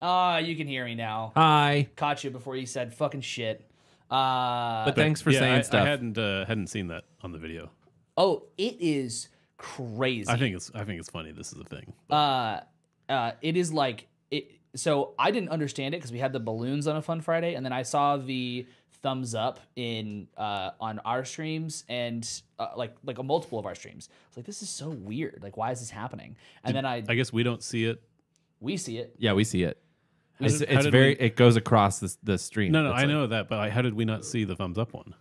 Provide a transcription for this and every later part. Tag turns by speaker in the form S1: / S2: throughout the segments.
S1: Ah, uh, you can hear me now. Hi. Caught you before you said fucking shit. Uh, but
S2: thanks for yeah, saying I, stuff. I hadn't uh, hadn't seen that on the video.
S1: Oh, it is crazy.
S2: I think it's I think it's funny. This is a thing.
S1: But. Uh, uh, it is like it. So I didn't understand it because we had the balloons on a Fun Friday, and then I saw the thumbs up in uh, on our streams and uh, like like a multiple of our streams. It's like this is so weird. Like why is this happening? And Did, then I I
S2: guess we don't see it. We see it. Yeah, we see it it's, it's very. We,
S3: it goes across the the stream. No, no, I like, know that,
S2: but like, how did we not see the thumbs up one?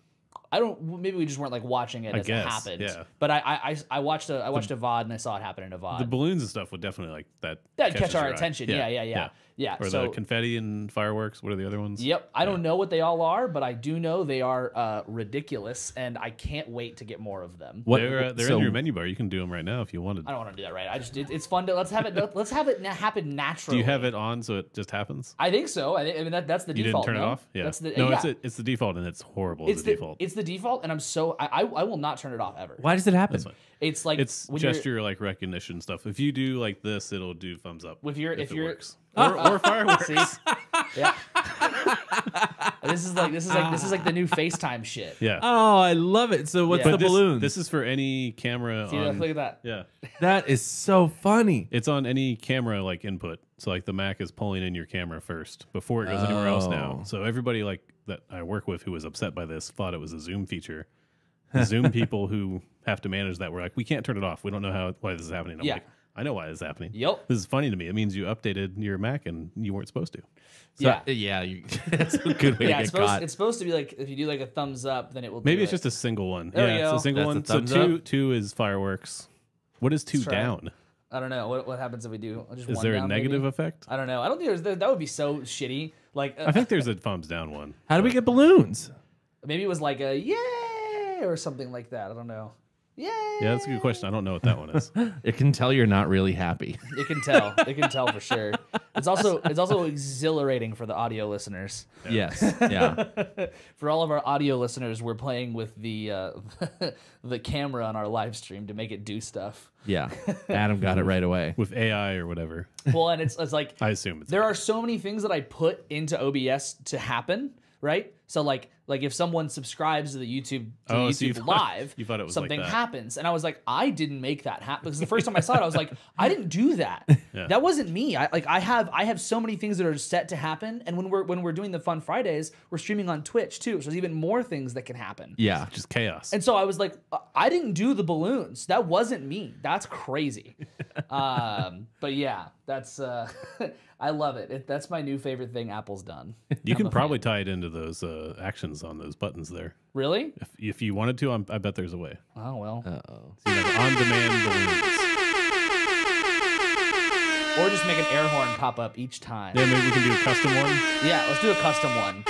S1: I don't. Maybe we just weren't like watching it I as guess, it happened. Yeah. But I, I, I watched a, I watched the, a VOD and I saw it happen in a VOD. The
S2: balloons and stuff would definitely like that. That catch our attention. Yeah, yeah, yeah. yeah. Yeah. Or so, the confetti and fireworks. What are the other ones? Yep.
S1: I yeah. don't know what they all are, but I do know they are uh, ridiculous, and I can't wait to get more of them. What, they're uh, they're so, in your
S2: menu bar. You can do them right now if you wanted. I
S1: don't want to do that right. I just it, it's fun to let's have it let's have it happen naturally. Do you
S2: have it on so it just happens?
S1: I think so. I, I mean that, that's the you default. You didn't turn no? it off. Yeah. That's the, no, yeah. it's a,
S2: it's the default, and it's horrible. It's the, the, default.
S1: It's the default, and I'm so I, I, I will not turn it off ever. Why does it happen? It's like it's gesture
S2: like recognition stuff. If you do like this, it'll do thumbs up. If you're if, if you're works or, or fireworks.
S1: yeah. this is like this is like this is like the new FaceTime
S2: shit. Yeah. Oh, I love it. So what's Yeah. the balloon? This is for any camera. See, on, look, look at that. Yeah, that is so funny. it's on any camera like input. So like the Mac is pulling in your camera first before it goes anywhere else now. Oh. So everybody like that I work with who was upset by this thought it was a Zoom feature. Zoom people who have to manage that were like, we can't turn it off. We don't know how why this is happening. I'm Yeah. like, I know why this is happening. Yep. This is funny to me. It means you updated your Mac and you weren't supposed to. So, yeah. Uh, yeah. You, that's a good way yeah, to get it's supposed, caught.
S1: It's supposed to be like if you do like a thumbs up, then it will. Maybe it's it. just a single one. There yeah, it's a single that's one. A so two
S2: two is fireworks. What is two down?
S1: I don't know. What, what happens if we do? Just is there a negative maybe? effect? I don't know. I don't think there's that would be so shitty. Like uh, I think
S2: uh, there's a thumbs down one. How do we get balloons?
S1: Maybe it was like a yay or something like that. I don't know. Yay!
S2: Yeah, that's a good question. I don't know what that one
S3: is. it can tell you're not really happy. It can tell.
S1: It can tell for sure. It's also it's also exhilarating for the audio listeners. Yeah. Yes. Yeah. for all of our audio listeners, we're playing with the uh, the camera on our live stream to make it do stuff.
S2: Yeah. Adam got it right away with AI or whatever.
S1: Well, and it's it's like I assume there AI. are so many things that I put into OBS to happen right? So like like if someone subscribes to the YouTube to oh, YouTube so you thought, live, you thought it was something like happens, and I was like, I didn't make that happen because the first time I saw it, I was like, I didn't do that. Yeah. That wasn't me. I like I have I have so many things that are set to happen, and when we're when we're doing the Fun Fridays, we're streaming on Twitch too, so there's even more things that can happen.
S2: Yeah, just chaos.
S1: And so I was like, I didn't do the balloons. That wasn't me. That's crazy. um, but yeah, that's. uh I love it. it. That's my new favorite thing Apple's done.
S2: You I'm can probably fan. tie it into those uh, actions on those buttons there. Really? If, if you wanted to, I'm, i bet there's a way. Oh well. oh. So on demand balloons.
S1: Or just make an air horn pop up each time. Yeah, maybe
S2: we can do a custom one.
S1: Yeah, let's do a custom one.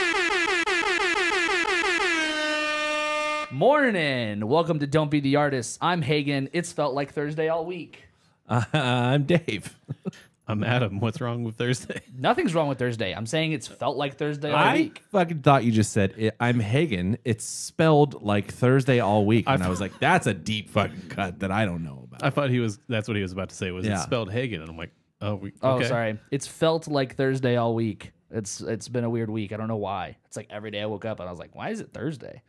S1: Morning. Welcome to Don't Be the Artist. I'm Hagen. It's felt like Thursday all week.
S2: Uh, I'm Dave. I'm Adam. What's wrong with Thursday?
S1: Nothing's wrong with Thursday. I'm saying it's felt like Thursday all I week.
S3: fucking thought you just said it, I'm Hagen. It's spelled like Thursday all week, and I, I was like, that's a deep fucking cut that I don't know about. I thought
S2: he was. That's what he was about to say. Was yeah. it spelled Hagen? And I'm like, oh, we, oh, okay. sorry.
S1: It's felt like Thursday all week. It's it's been a weird week. I don't know why. It's like every day I woke up and I was like, why is it Thursday?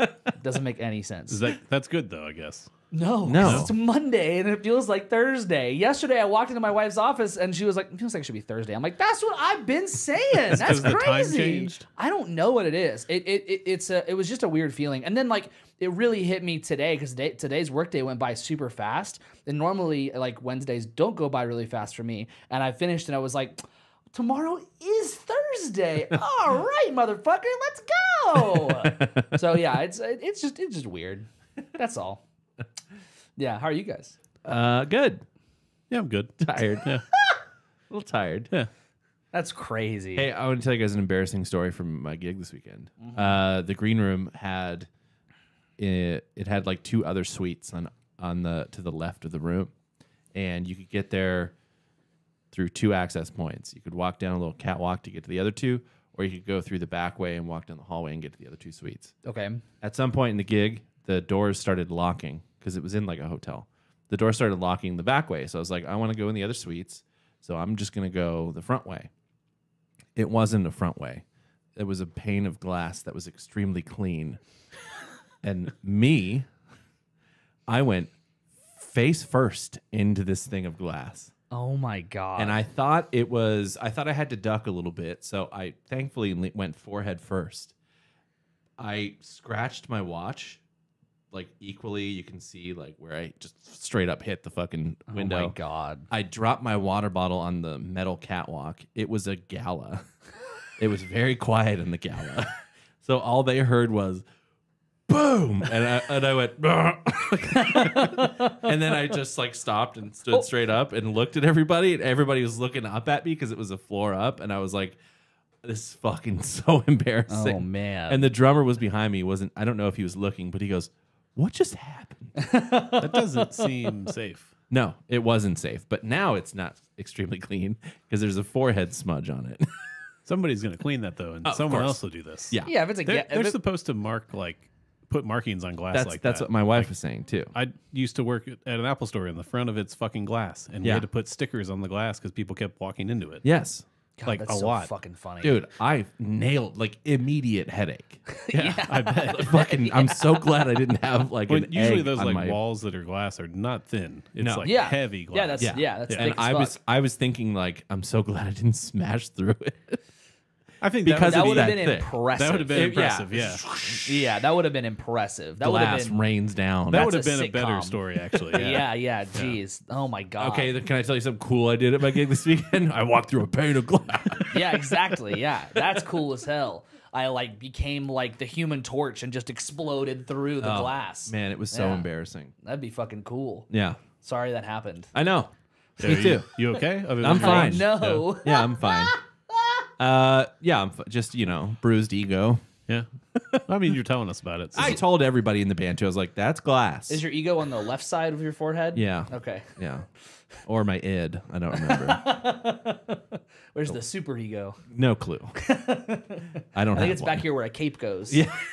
S1: it doesn't make any sense.
S2: That, that's good though, I guess.
S1: No, no. It's Monday and it feels like Thursday. Yesterday, I walked into my wife's office and she was like, "It feels like it should be Thursday." I'm like, "That's what I've been saying. That's, That's crazy." I don't know what it is. It, it, it it's a it was just a weird feeling. And then like it really hit me today because today's workday went by super fast. And normally like Wednesdays don't go by really fast for me. And I finished and I was like, "Tomorrow is Thursday. All right, motherfucker, let's go." so yeah, it's it's just it's just weird. That's all yeah. How are you guys?
S2: Uh, good. Yeah, I'm good. Tired. yeah. A little tired. Yeah.
S3: That's crazy. Hey, I want to tell you guys an embarrassing story from my gig this weekend. Mm-hmm. Uh, the green room had it, it had like two other suites on on the to the left of the room, and you could get there through two access points. You could walk down a little catwalk to get to the other two, or you could go through the back way and walk down the hallway and get to the other two suites. Okay. At some point in the gig, the doors started locking, because it was in like a hotel. The door started locking the back way. So I was like, I want to go in the other suites. So I'm just going to go the front way. It wasn't a front way, it was a pane of glass that was extremely clean. and me, I went face first into this thing of glass. Oh my god! And I thought it was. I thought I had to duck a little bit, so I thankfully went forehead first. I scratched my watch like equally. You can see like where I just straight up hit the fucking window. Oh my god! I dropped my water bottle on the metal catwalk. It was a gala. it was very quiet in the gala, so all they heard was boom and I, and I went and then I just like stopped and stood oh. straight up and looked at everybody and everybody was looking up at me because it was a floor up and I was like this is fucking so oh, embarrassing. Oh man. And the drummer was behind me, wasn't I don't know if he was looking, but he goes, what just happened? that doesn't seem safe. No, it wasn't safe, but now it's not extremely clean because there's a forehead smudge on
S2: it. Somebody's going to clean that though, and Oh, someone else will do this. Yeah. Yeah, if it's a they're, ga- they're if it- supposed to mark like put markings on glass that's like that's that. what my wife was saying too. I used to work at an Apple store, and the front of it's fucking glass, and we had to put stickers on the glass because people kept walking into it. yes, God, like a so lot. Fucking funny, dude. I nailed like immediate headache. yeah, yeah, I bet. fucking, yeah. I'm so glad I didn't have like. an. usually those like my... walls that are glass are not thin. It's no. like yeah. heavy glass. Yeah, that's yeah, yeah that's. And I was I was thinking like, I'm so glad I didn't smash
S3: through it. I think because that would have been impressive. That would have been impressive. Yeah.
S1: yeah, yeah, that would have been impressive. That would have been rains down. That would have been a, a better story, actually. Yeah, yeah. yeah geez. Yeah. Oh my god. Okay,
S3: then can I tell you something cool I did at my gig this weekend? I walked through a pane of glass.
S1: yeah, exactly. Yeah, that's cool as hell. I like became like the Human Torch and just exploded through the oh, glass. Man, it was so yeah. embarrassing. That'd be fucking cool. Yeah. Sorry that happened.
S3: I know. Yeah, Me too. You, okay? I'm fine. No. yeah, I'm fine. Uh, yeah, I'm f- just you know bruised ego. Yeah. I mean, you're telling us about it. so- I told everybody in the band too. I was like, "That's glass." Is
S1: your ego on the left side of your forehead? yeah, Okay.
S3: yeah, or my id. I don't remember. Where's the super ego? no clue. I don't I have think it's one. back here where a cape goes. Yeah.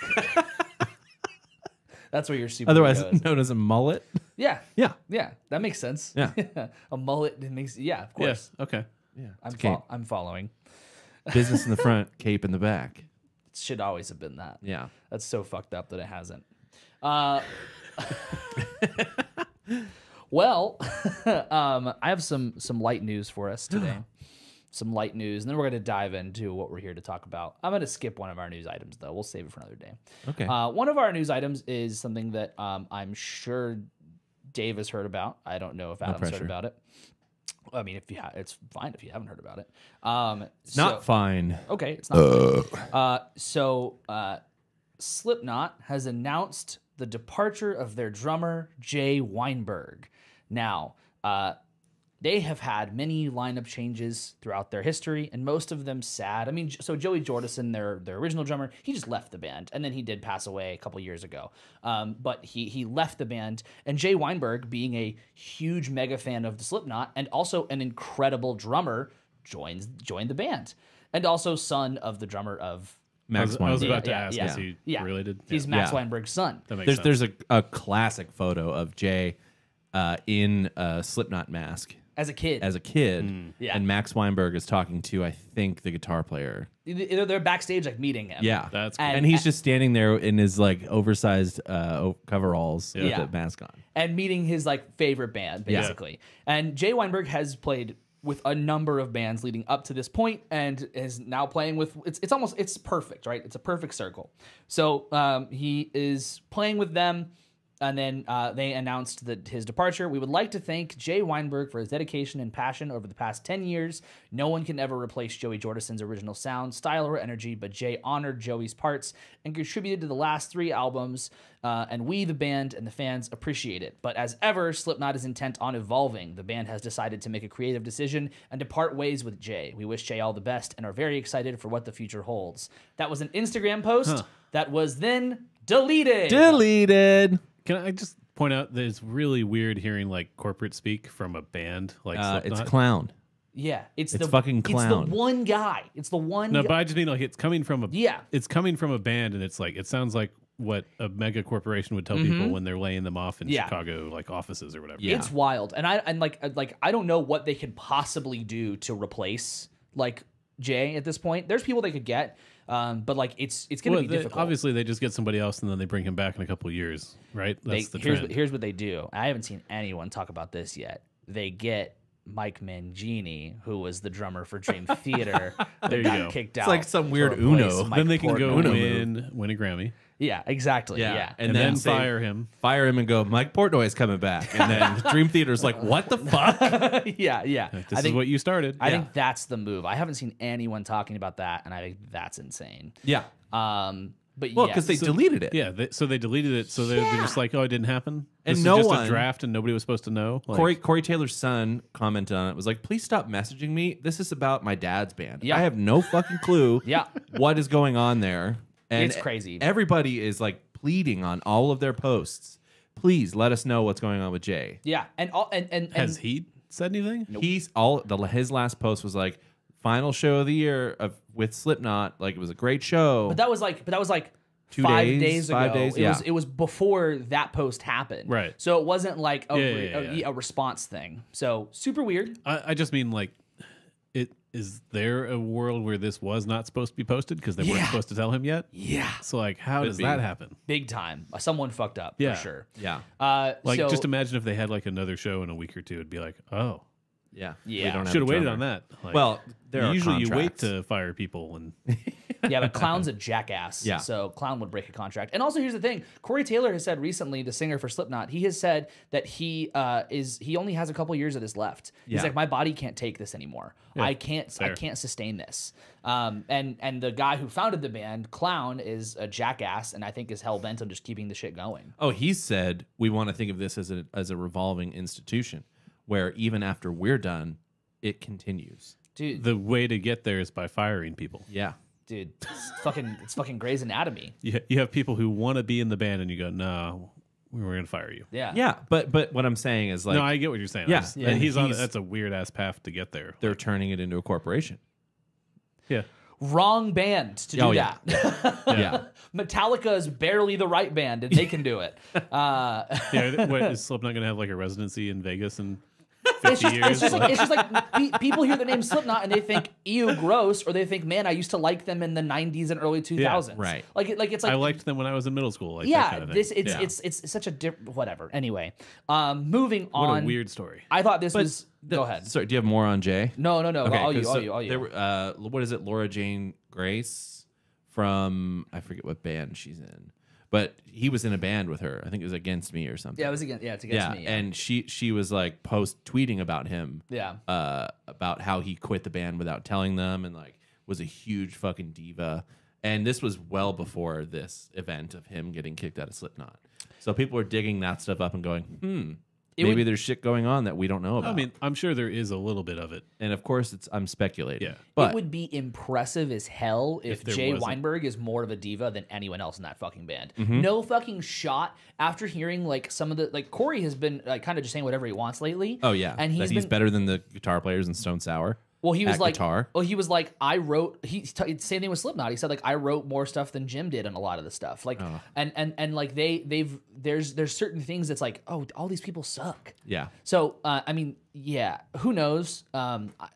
S3: That's where your super Otherwise ego is. known as a mullet.
S1: Yeah. Yeah, Yeah. That makes sense. Yeah. a mullet makes yeah, of course. Yes. Okay. I'm fo- I'm following
S3: business in the front, cape in the back.
S1: It should always have been that. Yeah. That's so fucked up that it hasn't. Uh, well, um, I have some some light news for us today. Uh-huh. some light news, and then we're going to dive into what we're here to talk about. I'm going to skip one of our news items, though. We'll save it for another day. Okay. Uh, one of our news items is something that um, I'm sure Dave has heard about. I don't know if Adam's no heard about it. I mean, if you ha- it's fine if you haven't heard about it. Um, It's so- not fine. Okay, it's not. fine. Uh, so uh, Slipknot has announced the departure of their drummer Jay Weinberg. Now, uh, they have had many lineup changes throughout their history, and most of them sad. I mean, so Joey Jordison, their their original drummer, he just left the band, and then he did pass away a couple years ago. Um, but he he left the band, and Jay Weinberg, being a huge mega fan of the Slipknot and also an incredible drummer, joins joined the band, and also son of the drummer of Max I was, I was, about to ask, yeah, is he yeah.
S2: related? He's
S3: Max Weinberg's son. there's sense. there's a, a classic photo of Jay uh, in a Slipknot mask as a kid. as a kid. Mm. Yeah. And Max Weinberg is talking to, I think, the guitar player.
S1: They're, they're backstage like meeting him. Yeah. That's cool. And, and he's just
S3: standing there in his like oversized uh, coveralls with Yeah. a mask on.
S1: and meeting his like favorite band basically. And Jay Weinberg has played with a number of bands leading up to this point and is now playing with it's it's almost it's perfect, right? It's a perfect circle. So um, he is playing with them and then uh, they announced that his departure. We would like to thank Jay Weinberg for his dedication and passion over the past 10 years. No one can ever replace Joey Jordison's original sound, style, or energy, but Jay honored Joey's parts and contributed to the last three albums, uh, and we, the band, and the fans appreciate it. But as ever, Slipknot is intent on evolving. The band has decided to make a creative decision and to part ways with Jay. We wish Jay all the best and are very excited for what the future holds. That was an Instagram post huh. that was then deleted.
S2: Deleted. Can I just point out that it's really weird hearing like corporate speak from a band like uh, It's clown. Yeah, it's, It's the fucking It's clown. the
S1: one guy. It's the one. No, but I just
S2: mean like it's coming from a Yeah. It's coming from a band, and it's like it sounds like what a mega corporation would tell people mm-hmm. when they're laying them off in Yeah. Chicago, like offices or whatever. Yeah. It's
S1: wild, and I and like uh, like I don't know what they could possibly do to replace like Jay at this point. There's people they could get, um, but like it's it's gonna well, be they, difficult.
S2: Obviously, they just get somebody else and then they bring him back in a couple years, right? That's they, the here's trend.
S1: here's what they do. I haven't seen anyone talk about this yet. They get Mike Mangini, who was the drummer for Dream Theater, there you go. kicked it's out. It's like some weird Uno. Mike then they can Portnoy. go Uno win
S2: win a Grammy. Yeah,
S1: exactly. Yeah, yeah. And, and,
S3: then, then fire him, fire him, and go. Mike Portnoy is coming back, and then Dream Theater's
S2: like, "What the
S1: fuck?" yeah, yeah. Like, this is what
S2: you started. I yeah. think
S1: that's the move. I haven't seen anyone talking about that, and I think that's insane. Yeah. Um, but well, because yes. they so, deleted it.
S2: Yeah, they, so they deleted it. So they're, yeah. they're, just like, oh, it didn't happen. And no just one, a draft, and nobody was supposed to know. Like, Corey
S3: Corey Taylor's son commented on it. Was like, please stop messaging me. This is about my dad's band. Yeah. I have no fucking clue. yeah. what is going on there? And it's crazy. Everybody is like pleading on all of their posts. Please let us know what's going on with Jay.
S1: Yeah, and all and and, and has
S3: he said anything? Nope. He's all the his last post was like, final show of the year of with Slipknot. Like it was a great show. But that
S1: was like, but that was like Two five days, days ago. Five days, it was it was before that post happened. Right. So it wasn't like a, yeah, yeah, a, a response thing.
S2: So super weird. I, I just mean like, it is there a world where this was not supposed to be posted because they weren't supposed to tell him yet? Yeah. So like, how Could does that happen?
S1: Big time. Uh, someone fucked up. Yeah. For sure. Yeah. Uh, like so, just
S2: imagine if they had like another show in a week or two, it'd be like, oh. Yeah, yeah. don't Should have waited on that. Like, Well, there are usually you wait to fire people when
S1: yeah, but Clown's a jackass. Yeah. So Clown would break a contract. And also, here's the thing: Corey Taylor has said recently, the singer for Slipknot, he has said that he uh, is he only has a couple years of this left. He's Yeah. like, my body can't take this anymore. I can't. I can't sustain this. Um, and and the guy who founded the band, Clown, is a jackass, and I think is hell bent on just keeping the shit going.
S3: Oh, he said we want to think of this as a as a revolving institution
S2: where even after we're done, it continues. Dude, The way to get there is by firing people. Yeah.
S1: dude, it's fucking it's fucking Grey's Anatomy.
S2: You, you have people who want to be in the band, and you go, "No, we are going to fire you." Yeah. Yeah, but but what I'm saying is like no, I get what you're saying. Yeah. just- Yeah. and he's on. That's a weird ass path to get there. they're turning it into a corporation. Yeah,
S1: Wrong band to do Oh, yeah.
S2: that. yeah.
S1: Metallica is barely the right band, and they can do it. Uh, yeah. is
S2: Slipknot going to have like a residency in Vegas and it's just, years. It's just like, it's just
S1: like pe- people hear the name Slipknot and they think ew gross, or they think man I used to like them in the '90s and early 2000s. Yeah,
S2: right. Like like it's like I liked them when I was in middle school. Like yeah, kind of this it's, yeah. it's
S1: it's it's such a diff- whatever. Anyway, um, moving on. What a weird story. I thought this but, was. The, go ahead.
S3: Sorry, do you have more on Jay? No, no, no. Okay, all you, all so you, all you. There uh, what is it? Laura Jane Grace from I forget what band she's in but he was in a band with her. I think it was against me or something. Yeah, it was against. Yeah, it's against yeah, me. Yeah. and she she was like post tweeting about him. Yeah, uh, about how he quit the band without telling them, and like was a huge fucking diva. And this was well before this event of him getting kicked out of Slipknot. So people were digging that stuff up and going, hmm, Maybe would, there's shit going on
S2: that we don't know about. I mean, I'm sure there is a little bit of it. And of course, it's I'm speculating. Yeah. But it
S1: would be impressive as hell if, if Jay wasn't. Weinberg is more of a diva than anyone else in that fucking band. Mm-hmm. No fucking shot after hearing like some of the like Corey has been like kind of just saying whatever he wants lately. Oh yeah. And he's, he's been, better
S3: than the guitar players in Stone Sour. Well, he was like, guitar.
S1: well, he was like, I wrote. He t- same thing with Slipknot. He said like, I wrote more stuff than Jim did on a lot of the stuff. Like, oh. and and and like they they've there's there's certain things that's like, oh, all these people suck. Yeah. So uh, I mean, yeah, who knows? Um, I,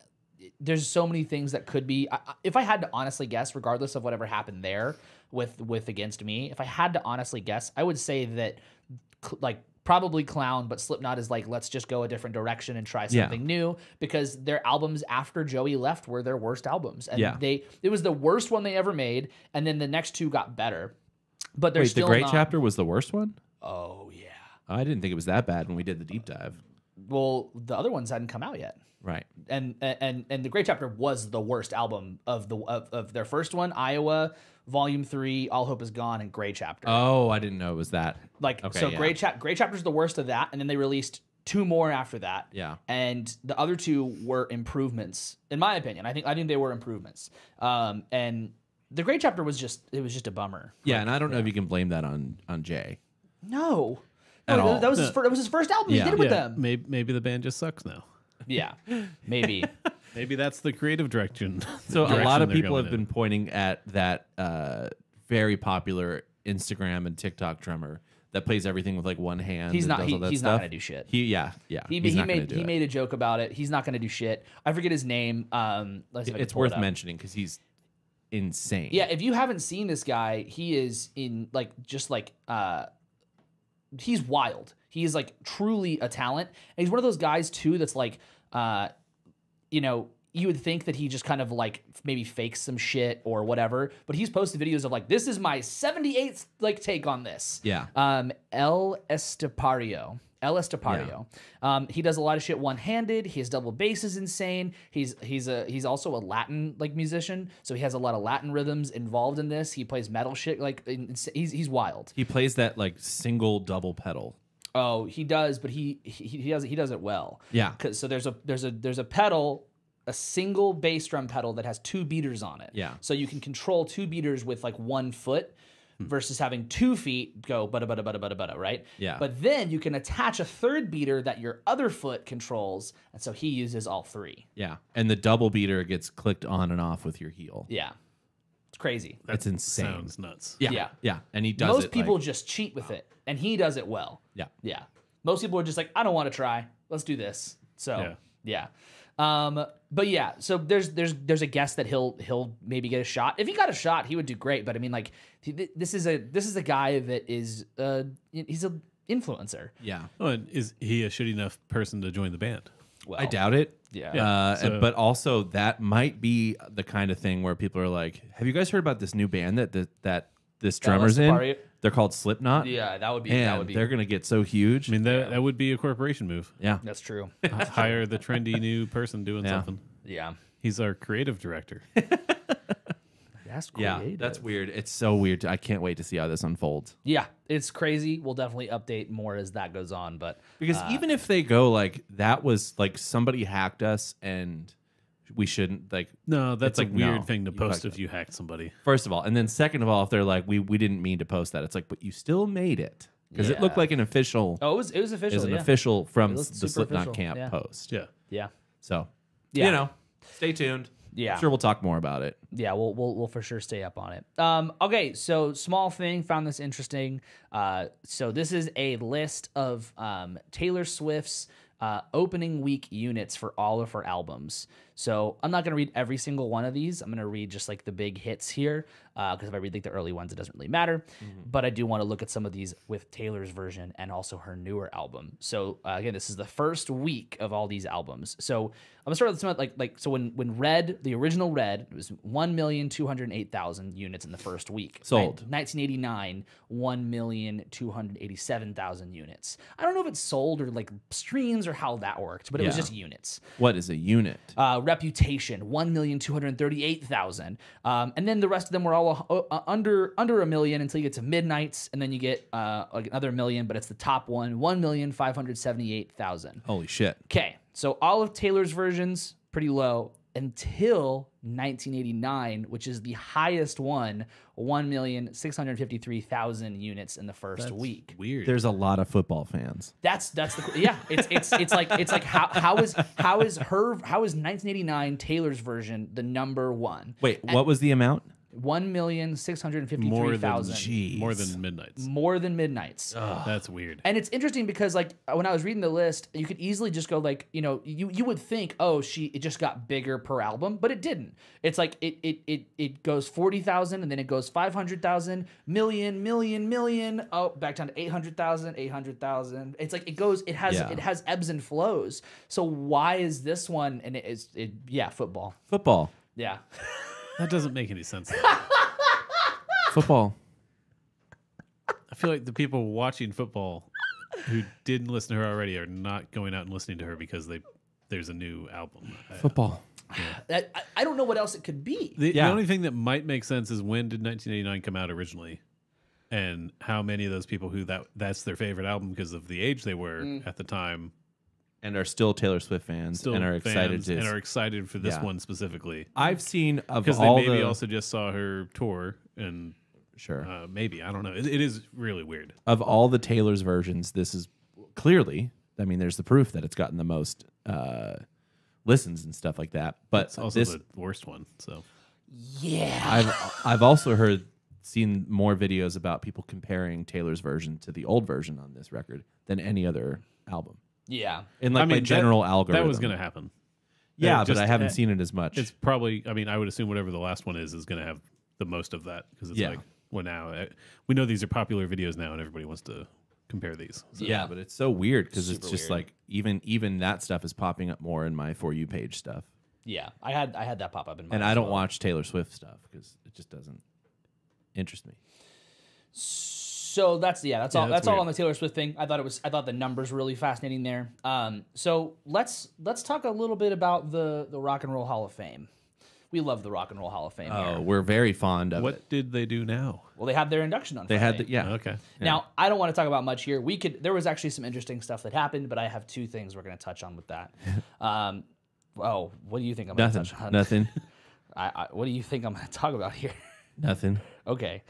S1: there's so many things that could be. I, if I had to honestly guess, regardless of whatever happened there with with against me, if I had to honestly guess, I would say that like probably clown, but Slipknot is like, let's just go a different direction and try something yeah. new because their albums after Joey left were their worst albums. And yeah. they it was the worst one they ever made, and then the next two got better. But they're Wait, the Great not... Chapter
S3: was the worst one? Oh yeah. I didn't think it was that bad when we did the deep dive.
S1: Well, the other ones hadn't come out yet. Right. And and and the Great Chapter was the worst album of the of, of their first one, Iowa, Volume Three, All Hope Is Gone, and Gray Chapter.
S3: Oh, I didn't know it was that. Like okay, so, yeah. Gray
S1: Chap Gray Chapter's the worst of that, and then they released two more after that. Yeah. And the other two were improvements, in my opinion. I think I think they were improvements. Um, and the Gray Chapter was just it was just a bummer.
S3: Yeah, like, and I don't yeah. know if you can blame that on
S2: on Jay.
S1: No. At no, all. That was his first, that was his first album yeah. he
S2: did with them. Maybe, maybe the band just sucks now. Yeah, maybe. Maybe that's the creative direction. so direction a lot of people have in.
S3: been pointing at that uh, very popular Instagram and TikTok drummer that plays everything with like one hand. He's not. He, he's stuff. not gonna do shit. He yeah yeah. He, he made he it. made
S1: a joke about it. He's not gonna do shit. I forget his name. Um, it's worth it mentioning
S3: because he's insane.
S1: Yeah, if you haven't seen this guy, he is in like just like uh, he's wild. He's like truly a talent, and he's one of those guys too that's like uh you know, you would think that he just kind of like maybe fakes some shit or whatever, but he's posted videos of like this is my 78th like take on this. Yeah. Um El Estepario. El Estepario. Yeah. Um, he does a lot of shit one-handed. His double bass is insane. He's he's a he's also a Latin like musician, so he has a lot of Latin rhythms involved in this. He plays metal shit like in, he's he's wild.
S3: He plays that like single double pedal.
S1: Oh, he does, but he he, he does he does it well. Yeah. Cause so there's a there's a there's a pedal, a single bass drum pedal that has two beaters on it. Yeah. So you can control two beaters with like one foot hmm. versus having two feet go bada bada bada bada bada, right? Yeah. But then you can attach a third beater that your other foot controls, and so he uses all three.
S3: Yeah, and the double beater gets clicked on and off with your heel. Yeah. It's crazy. That's it's insane. Sounds nuts. Yeah, yeah, yeah. And he does. Most it, people like,
S1: just cheat with wow. it, and he does it well. Yeah, yeah. Most people are just like, I don't want to try. Let's do this. So yeah. yeah. Um, but yeah, so there's there's there's a guess that he'll he'll maybe get a shot. If he got a shot, he would do great. But I mean, like this is a this is a guy that is uh he's a influencer.
S2: Yeah. Oh, and is he a shitty enough person to join the band? well. I doubt it. Yeah. Uh, so. But also, that might be the kind of
S3: thing where people are like, "Have you guys heard about this new band that that, that this drummer's in? Party. They're called Slipknot.
S2: Yeah, that would be. And that would be. They're gonna get so huge. I mean, that yeah. that would be a corporation move. Yeah, that's true. Hire the trendy new person doing yeah. something. Yeah, he's our creative director. That's creative. yeah, that's weird.
S3: It's so weird. I can't wait to see how this unfolds.
S2: Yeah,
S1: it's crazy. We'll definitely update more as that goes on. But because uh, even
S3: if they go like that was like somebody hacked us and we shouldn't like no that's like, weird no, thing to post if it. you hacked somebody first of all and then second of all if they're like we we didn't mean to post that it's like but you still made it because yeah. it looked like an official oh it was it was official it was an yeah. official from the Slipknot official. camp yeah. post yeah yeah so you know stay tuned yeah. I'm sure we'll talk more about it.
S1: Yeah, we'll, we'll, we'll for sure stay up on it. Um, okay, so small thing, found this interesting. Uh, so this is a list of um, Taylor Swift's uh, opening week units for all of her albums. So I'm not going to read every single one of these. I'm going to read just like the big hits here, because uh, if I read like the early ones, it doesn't really matter. Mm-hmm. But I do want to look at some of these with Taylor's version and also her newer album. So uh, again, this is the first week of all these albums. So I'm gonna start with some like like so when when Red, the original Red, it was one million two hundred eight thousand units in the first week. Sold. 1989, one million two hundred eighty seven thousand units. I don't know if it's sold or like streams or how that
S3: worked, but it yeah. was just units. What is a unit?
S1: Uh, Reputation, 1,238,000. Um, and then the rest of them were all uh, uh, under under a million until you get to Midnight's, and then you get uh, like another million, but it's the top one, 1,578,000. Holy shit. Okay, so all of Taylor's versions, pretty low until 1989, which is the highest one, 1,653,000 units in the
S3: first that's week. Weird. There's a lot of football fans.
S1: That's that's the yeah. It's it's it's like it's like how how is how is her how is 1989 Taylor's version the number one?
S3: Wait, and, what was the amount?
S1: One million six hundred fifty-three thousand. More than midnights. More than midnights. That's weird. And it's interesting because like uh, when I was reading the list, you could easily just go like, you know, you you would think, oh, she it just got bigger per album, but it didn't. It's like it it it it goes forty thousand and then it goes five hundred thousand, million, million, million, oh, back down to eight hundred thousand, eight hundred thousand. It's like it goes, it has yeah. it has ebbs and flows. So why is this one and it is it yeah, football. Football. Yeah.
S2: That doesn't make any sense. Football. I feel like the people watching football who didn't listen to her already are not going out and listening to her because they there's a new album. Football.
S1: Yeah. I, I don't know what else it could be. The,
S2: yeah. the only thing that might make sense is when did 1989 come out originally, and how many of those people who that that's their favorite album because of the age they were Mm. at the time and are still
S3: Taylor Swift fans still and are excited to and are excited for this yeah. one
S2: specifically. I've seen of because they maybe the, also just saw her tour and sure uh, maybe I don't know. It, it is really weird.
S3: Of all the Taylor's versions, this is clearly. I mean, there's the proof that it's gotten the most uh, listens and stuff like that. But it's also this, the
S2: worst one. So
S3: yeah, I've I've also heard seen more videos about people comparing Taylor's version to the old version on this record than any other album. Yeah, in like I mean, my general that, algorithm. That was going to happen. Yeah, but I haven't uh, seen it as much. It's
S2: probably. I mean, I would assume whatever the last one is is going to have the most of that because it's yeah. like well now I, eh, we know these are popular videos now and everybody wants to compare these. So. Yeah, but it's so weird because it's just weird. like even even that
S3: stuff is popping up more in my for you page stuff.
S2: Yeah, I had I had that pop up in my. And I don't well.
S3: watch Taylor Swift stuff because it just doesn't interest me.
S1: So so that's yeah, that's yeah, all. That's, that's all on the Taylor Swift thing. I thought it was. I thought the numbers really fascinating there. Um, so let's let's talk a little bit about the the Rock and Roll Hall of Fame. We love the Rock and Roll Hall of Fame. Oh,
S3: here. we're very fond of what it.
S2: What did they do now? Well, they had their induction on. They Friday. had the, yeah.
S3: Okay. Yeah.
S1: Now I don't want to talk about much here. We could. There was actually some interesting stuff that happened, but I have two things we're going to touch on with that. um, oh, what do you think I'm going to touch on? Nothing. I, I, what do you think I'm going to talk about here? Nothing. okay.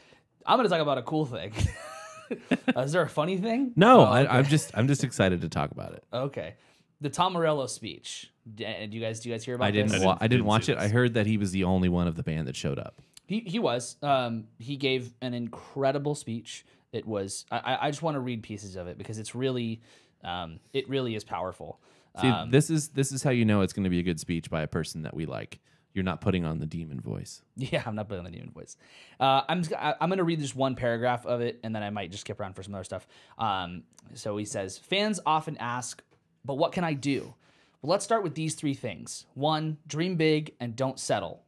S1: I'm going to talk about a cool thing. Is there a funny thing?
S3: No, oh, okay. I, am just I'm just excited to talk about it.
S1: Okay, the Tom Morello speech. Uh, do you guys do you guys hear about? I didn't. This? I didn't, I didn't watch
S3: it. This. I heard that he was the only one of the band that showed up.
S1: He he was. Um, he gave an incredible speech. It was. I I just want to read pieces of it because it's really, um, it really is powerful. See, um,
S3: this is this is how you know it's going to be a good speech by a person that we like you're not putting on the demon voice.
S1: Yeah, I'm not putting on the demon voice. Uh, I'm just, I, I'm going to read just one paragraph of it, and then I might just skip around for some other stuff. Um, so he says, fans often ask, but what can I do? Well, let's start with these three things. One, dream big and don't settle.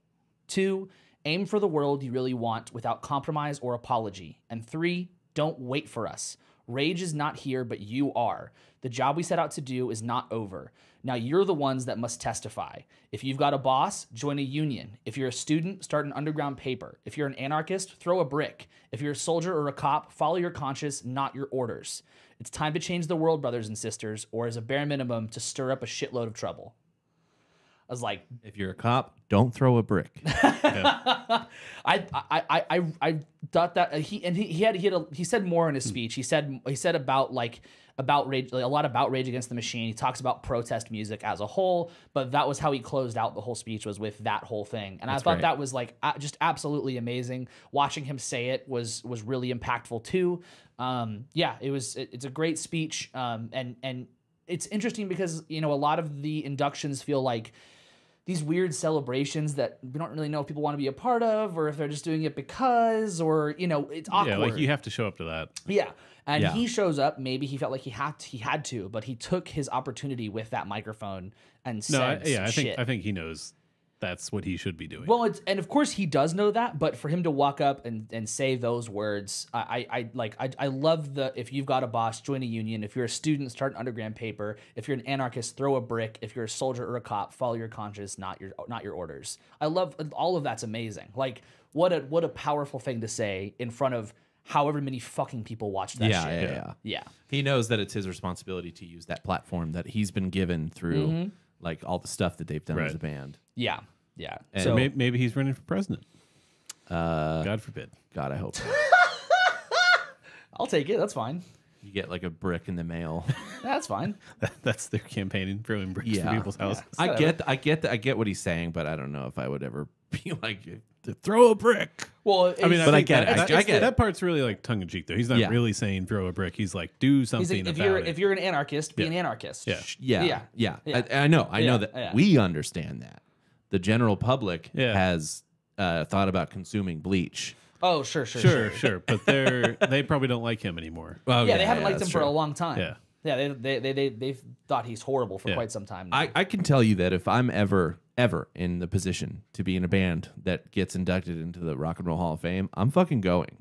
S1: Two, aim for the world you really want without compromise or apology. And three, don't wait for us. Rage is not here, but you are. The job we set out to do is not over. Now you're the ones that must testify. If you've got a boss, join a union. If you're a student, start an underground paper. If you're an anarchist, throw a brick. If you're a soldier or a cop, follow your conscience, not your orders. It's time to change the world, brothers and sisters, or as a bare minimum, to stir up a shitload of trouble. I was like, if
S3: you're a cop, don't throw a brick. I,
S1: I, I, I thought that uh, he and he, he had he had a, he said more in his hmm. speech. He said he said about like about rage like a lot about Rage Against the Machine. He talks about protest music as a whole, but that was how he closed out the whole speech was with that whole thing. And That's I thought great. that was like just absolutely amazing. Watching him say it was was really impactful too. Um, yeah, it was it, it's a great speech. Um, and and it's interesting because you know a lot of the inductions feel like these weird celebrations that we don't really know if people want to be a part of or if they're just doing it because or you know it's awkward. Yeah, like you
S2: have to show up to that.
S1: Yeah. And yeah. he shows up. Maybe he felt like he had to, he had to, but he took his opportunity with that microphone and no, said I, yeah, I think shit. I
S2: think he knows that's what he should be doing.
S1: Well, it's and of course he does know that, but for him to walk up and, and say those words, I, I, I like I, I love the if you've got a boss, join a union. If you're a student, start an underground paper. If you're an anarchist, throw a brick. If you're a soldier or a cop, follow your conscience, not your not your orders. I love all of that's amazing. Like what a what a powerful thing to say in front of however many fucking people watch that
S3: yeah, shit. Yeah, yeah, yeah. He knows that it's his responsibility to use that platform that he's been given through mm-hmm. like all the stuff that they've done right. as a band. Yeah, yeah. And so maybe,
S2: maybe he's running for president.
S3: Uh, God forbid. God, I hope.
S1: I'll take it. That's fine.
S3: You get like a brick in the mail. That's fine. that, that's their campaigning, throwing bricks yeah. to people's houses. Yeah. I get, I get, I get what he's saying, but I don't know if I would ever be like, throw a brick. Well, I mean, I but I get that, it. I, I get that
S2: part's really like tongue in cheek, though. He's not yeah. really saying throw a brick. He's like, do something. Like, if you're
S1: it. if you're an anarchist, be an anarchist. Yeah, yeah, yeah. I, I, know,
S3: I know that we understand that the general public Yeah. has uh, thought about consuming bleach.
S2: Oh, sure, sure, sure. Sure, sure, but they they probably don't like him
S3: anymore. Oh, yeah, they haven't liked him for a long time. Yeah.
S1: Yeah, they they they they they've thought he's horrible for Yeah. quite some time. Now.
S3: I, I can tell you that if I'm ever ever in the position to be in a band that gets inducted into the Rock and Roll Hall of Fame, I'm fucking going.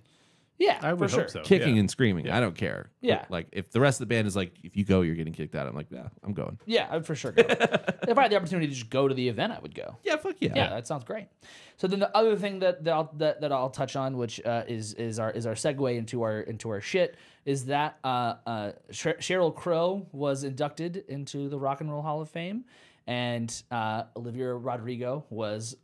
S2: Yeah, I would for hope sure. so. Kicking yeah.
S3: and screaming. I don't care. Yeah. Like if the rest of the band is like, if you go, you're getting kicked out. I'm like, yeah, I'm going.
S1: Yeah, I am for sure go. if I had the opportunity to just go to the event, I would go. Yeah, fuck yeah. Yeah, that sounds great. So then the other thing that that I'll, that, that I'll touch on, which uh, is is our is our segue into our into our shit, is that uh, uh, Cheryl Crow was inducted into the Rock and Roll Hall of Fame and uh, Olivia Rodrigo was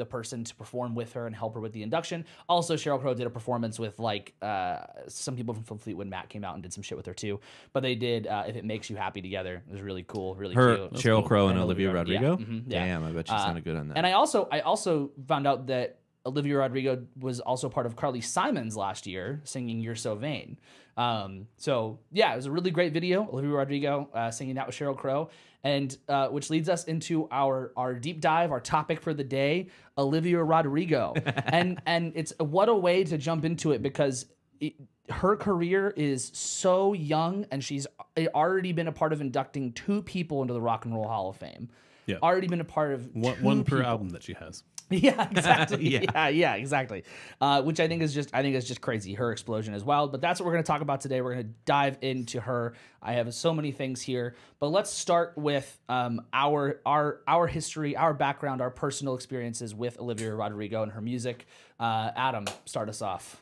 S1: the person to perform with her and help her with the induction. Also, Cheryl Crow did a performance with like uh, some people from Fleetwood Mac came out and did some shit with her too. But they did uh, "If It Makes You Happy" together. It was really cool, really her, cute. Cheryl cool. Crow and, and, Olivia Rodrigo. Rodrigo? Yeah. Mm-hmm,
S3: yeah. Damn, I bet she sounded uh, good on that.
S1: And I also I also found out that Olivia Rodrigo was also part of Carly Simon's last year singing "You're So Vain." Um, so yeah, it was a really great video. Olivia Rodrigo uh, singing that with Cheryl Crow, and uh, which leads us into our our deep dive, our topic for the day, Olivia Rodrigo, and and it's what a way to jump into it because. It, her career is so young and she's eh, already been a part of inducting two people into the Rock and Roll Hall of Fame. Yeah. Already been a part of one per
S2: album that she has.
S1: Yeah, exactly. yeah. yeah. yeah, exactly. Uh, which I think is just I think is just crazy. Her explosion is wild, but that's what we're going to talk about today. We're going to dive into her. I have so many things here, but let's start with um, our our our history, our background, our personal experiences with Olivia Rodrigo and her music. Uh, Adam, start us off.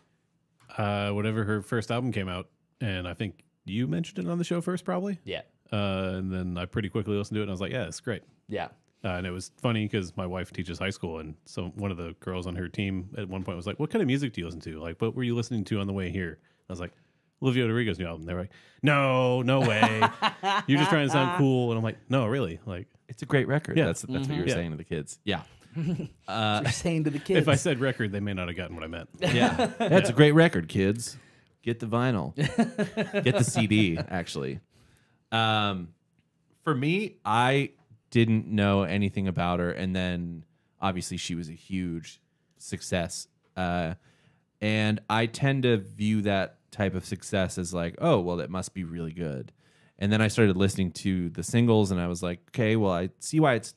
S2: Uh, whatever her first album came out, and I think you mentioned it on the show first, probably. Yeah. Uh, and then I pretty quickly listened to it, and I was like, "Yeah, it's great." Yeah. Uh, and it was funny because my wife teaches high school, and so one of the girls on her team at one point was like, "What kind of music do you listen to? Like, what were you listening to on the way here?" I was like, "Olivia Rodrigo's new album." They're like, "No, no way! You're just trying to sound cool." And I'm like, "No, really? Like, it's a great record. Yeah. That's that's mm-hmm. what you were mm-hmm. yeah. saying to the kids. Yeah, uh, you're saying to the kids. If I said record, they may not have gotten what I meant. Yeah, that's yeah. a great
S3: record, kids. Get the vinyl.
S2: Get the CD.
S3: Actually, um, for me, I didn't know anything about her, and then obviously she was a huge success. Uh, and I tend to view that type of success as like, oh, well, it must be really good. And then I started listening to the singles, and I was like, okay, well, I see why it's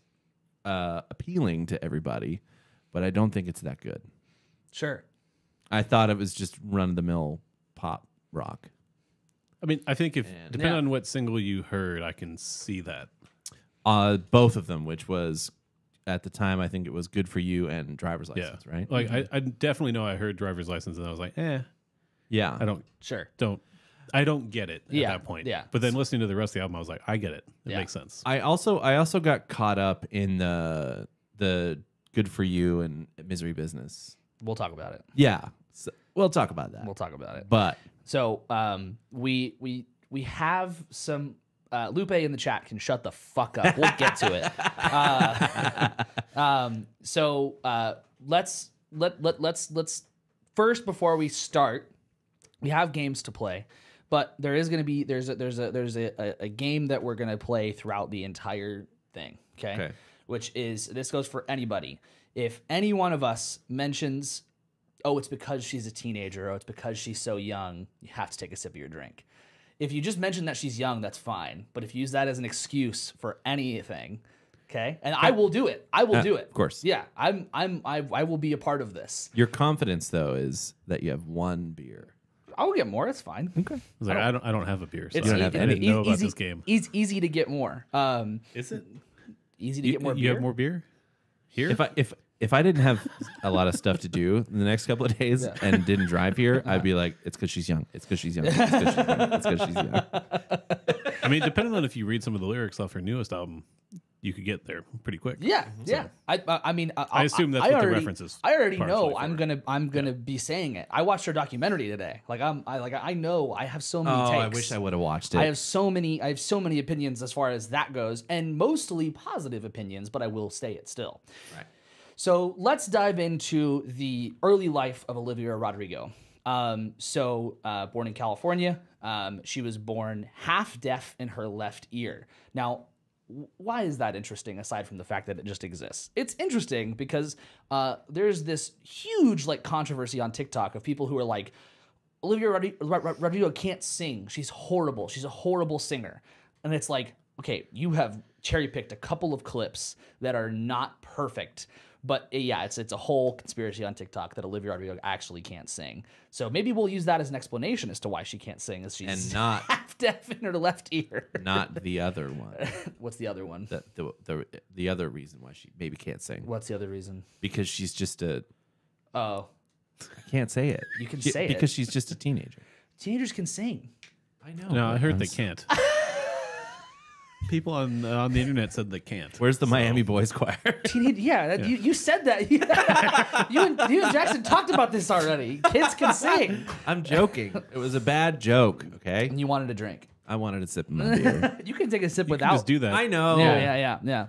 S3: uh, appealing to everybody, but I don't think it's that good. Sure. I thought it was just run of the mill pop rock.
S2: I mean, I think if and, depending yeah. on what single you heard, I can see that
S3: uh, both of them, which was at the time I think it was good for you and driver's license, yeah. right? Like I,
S2: I definitely know I heard driver's license and I was like, eh, yeah, I don't sure don't I don't get it at yeah, that point. Yeah. But then listening to the rest of the album, I was like, I get it. It yeah. makes sense. I also
S3: I also got caught up in the the good for you and misery business.
S1: We'll talk about it.
S3: Yeah. So
S1: we'll talk about that. We'll talk about it. But so um we we we have some uh, Lupe in the chat can shut the fuck up. We'll get to it. Uh, um, so uh, let's let let let's let's first before we start, we have games to play, but there is going to be there's a, there's a there's a, a, a game that we're going to play throughout the entire thing. Okay? okay, which is this goes for anybody. If any one of us mentions, oh, it's because she's a teenager, or it's because she's so young, you have to take a sip of your drink if you just mention that she's young, that's fine. But if you use that as an excuse for anything, okay, and I will do it. I will uh, do it. Of course. Yeah, I'm. I'm. I, I will be a part of this.
S3: Your confidence, though, is that you have one beer.
S1: I'll get more. It's fine. Okay.
S3: I, like, I don't, I don't. have a beer. So I, don't have any. know about easy, this game.
S1: It's easy to get more. Um, is it easy to you, get more? You beer? have more
S3: beer here. If I if if I didn't have a lot of stuff to do in the next couple of days yeah. and didn't drive here, I'd be like, it's because she's young. It's because she's young. It's because she's, she's young.
S2: I mean, depending on if you read some of the lyrics off her newest album, you could get there pretty quick. Yeah, so yeah.
S1: I, I mean, I, I assume that's I what already, the references. I already know I'm gonna I'm gonna yeah. be saying it. I watched her documentary today. Like I'm I like I know I have so many. Oh, takes. I wish I would have watched it. I have so many. I have so many opinions as far as that goes, and mostly positive opinions. But I will say it still. Right. So let's dive into the early life of Olivia Rodrigo. Um, so, uh, born in California, um, she was born half deaf in her left ear. Now, why is that interesting aside from the fact that it just exists? It's interesting because uh, there's this huge like controversy on TikTok of people who are like, Olivia Rodrigo can't sing. She's horrible. She's a horrible singer. And it's like, okay, you have cherry picked a couple of clips that are not perfect. But yeah, it's it's a whole conspiracy on TikTok that Olivia Rodrigo actually can't sing. So maybe we'll use that as an explanation as to why she can't sing,
S3: as she's and not
S1: half deaf in her left ear. not
S3: the other one. What's the other one? The, the the the other reason why she maybe can't sing. What's the other reason? Because she's just a. Oh. I can't say it. You can she, say because it because she's just a teenager. Teenagers can sing. I know. No, I heard
S2: they can't. people on uh, on the internet said they can't. Where's the so. Miami Boys Choir?
S1: Teenage, yeah, yeah. You, you said that. you, and, you and Jackson talked about this already. Kids can sing.
S3: I'm joking. It was a bad joke. Okay. And you wanted a drink. I wanted a sip of my beer.
S1: you can take a sip you without. just do that. I know. Yeah, yeah, yeah, yeah.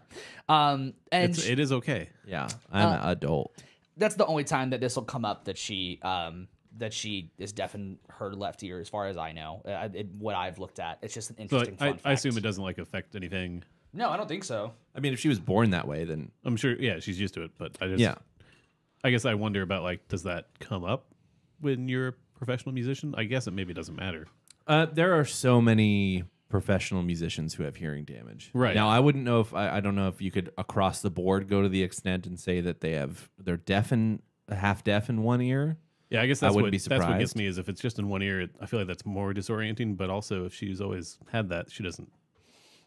S1: Um, and it's, it is okay. Yeah, I'm uh, an adult. That's the only time that this will come up that she um, that she is deaf in her left ear, as far as I know. Uh, it, what I've looked at, it's just an interesting. So, like, I, I, assume
S2: it doesn't like affect anything. No, I don't think so. I mean, if she was born that way, then I'm sure. Yeah, she's used to it. But I just, yeah, I guess I wonder about like, does that come up when you're a professional musician? I guess it maybe doesn't matter.
S3: Uh, there are so many professional musicians who have hearing damage. Right now, I wouldn't know if I, I don't know if you could across the board go to the extent and say that they have they're deaf and half deaf in one ear yeah, I guess that's I wouldn't what, be surprised. That's what gets
S2: me is if it's just in one ear. It, I feel like that's more disorienting. But also, if she's always had that, she doesn't.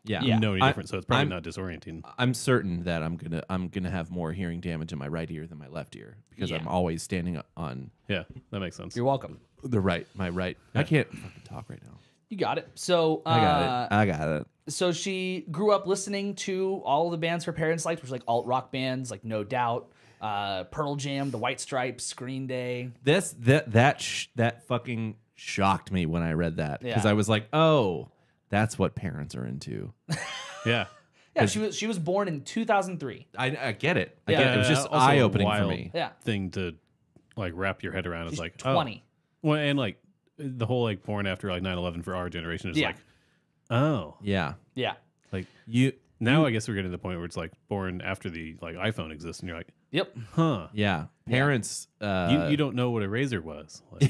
S2: Yeah, yeah. know any different. So it's probably I'm, not disorienting.
S3: I'm certain that I'm gonna I'm gonna have more hearing damage in my right ear than my left ear because yeah. I'm always standing on. Yeah, that makes sense. You're welcome. The right, my right. Yeah. I can't fucking talk right now. You got it. So uh, I got it. Uh, I got it. So she grew up listening to
S1: all the bands her parents liked, which was like alt rock bands, like No Doubt, uh, Pearl Jam, The White Stripes, Green Day.
S3: This that that sh- that fucking shocked me when I read that because Yeah. I was like, oh, that's what parents are into. Yeah. Yeah, she
S1: was she was born in 2003.
S2: I, I get it. I Yeah. get it. It was just eye opening for me. Yeah. Thing to like wrap your head around. It's like oh. 20. Well, and like the whole like born after like 9-11 for our generation is Yeah. like, oh, Yeah, Yeah. like you. now I guess we're getting to the point where it's like born after the like iPhone exists, and you're like, Yep. Huh. Yeah. Parents. Uh, you, you don't know what a razor was. Like,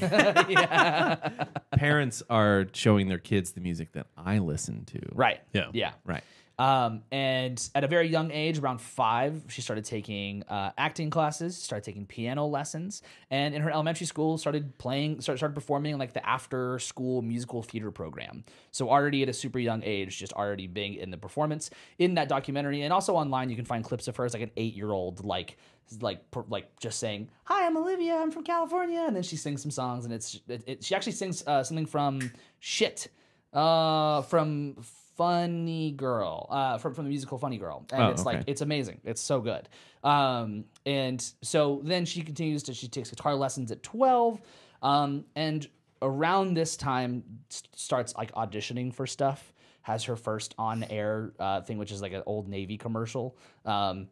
S2: yeah. parents are
S3: showing their kids the music that I listen to. Right. Yeah. Yeah. Right.
S2: Um, and
S1: at a very young age, around five, she started taking uh, acting classes, started taking piano lessons, and in her elementary school, started playing, started, started performing like the after school musical theater program. So already at a super young age, just already being in the performance in that documentary, and also online, you can find clips of her as like an eight year old, like like like just saying hi i'm olivia i'm from california and then she sings some songs and it's it, it, she actually sings uh, something from shit uh, from Funny Girl, uh, from from the musical Funny Girl, and oh, it's okay. like it's amazing. It's so good. Um, and so then she continues to she takes guitar lessons at twelve, um, and around this time starts like auditioning for stuff. Has her first on air uh, thing, which is like an old Navy commercial. Um,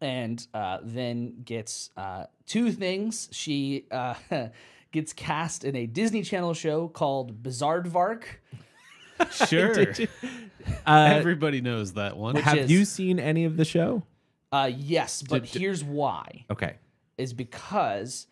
S1: and uh, then gets uh, two things. She uh, gets cast in a Disney Channel show called Bizarre Vark. Sure.
S2: Uh, Everybody knows that one. Have is- you
S3: seen any of
S2: the show?
S1: Uh, yes, but here's why: Okay. is because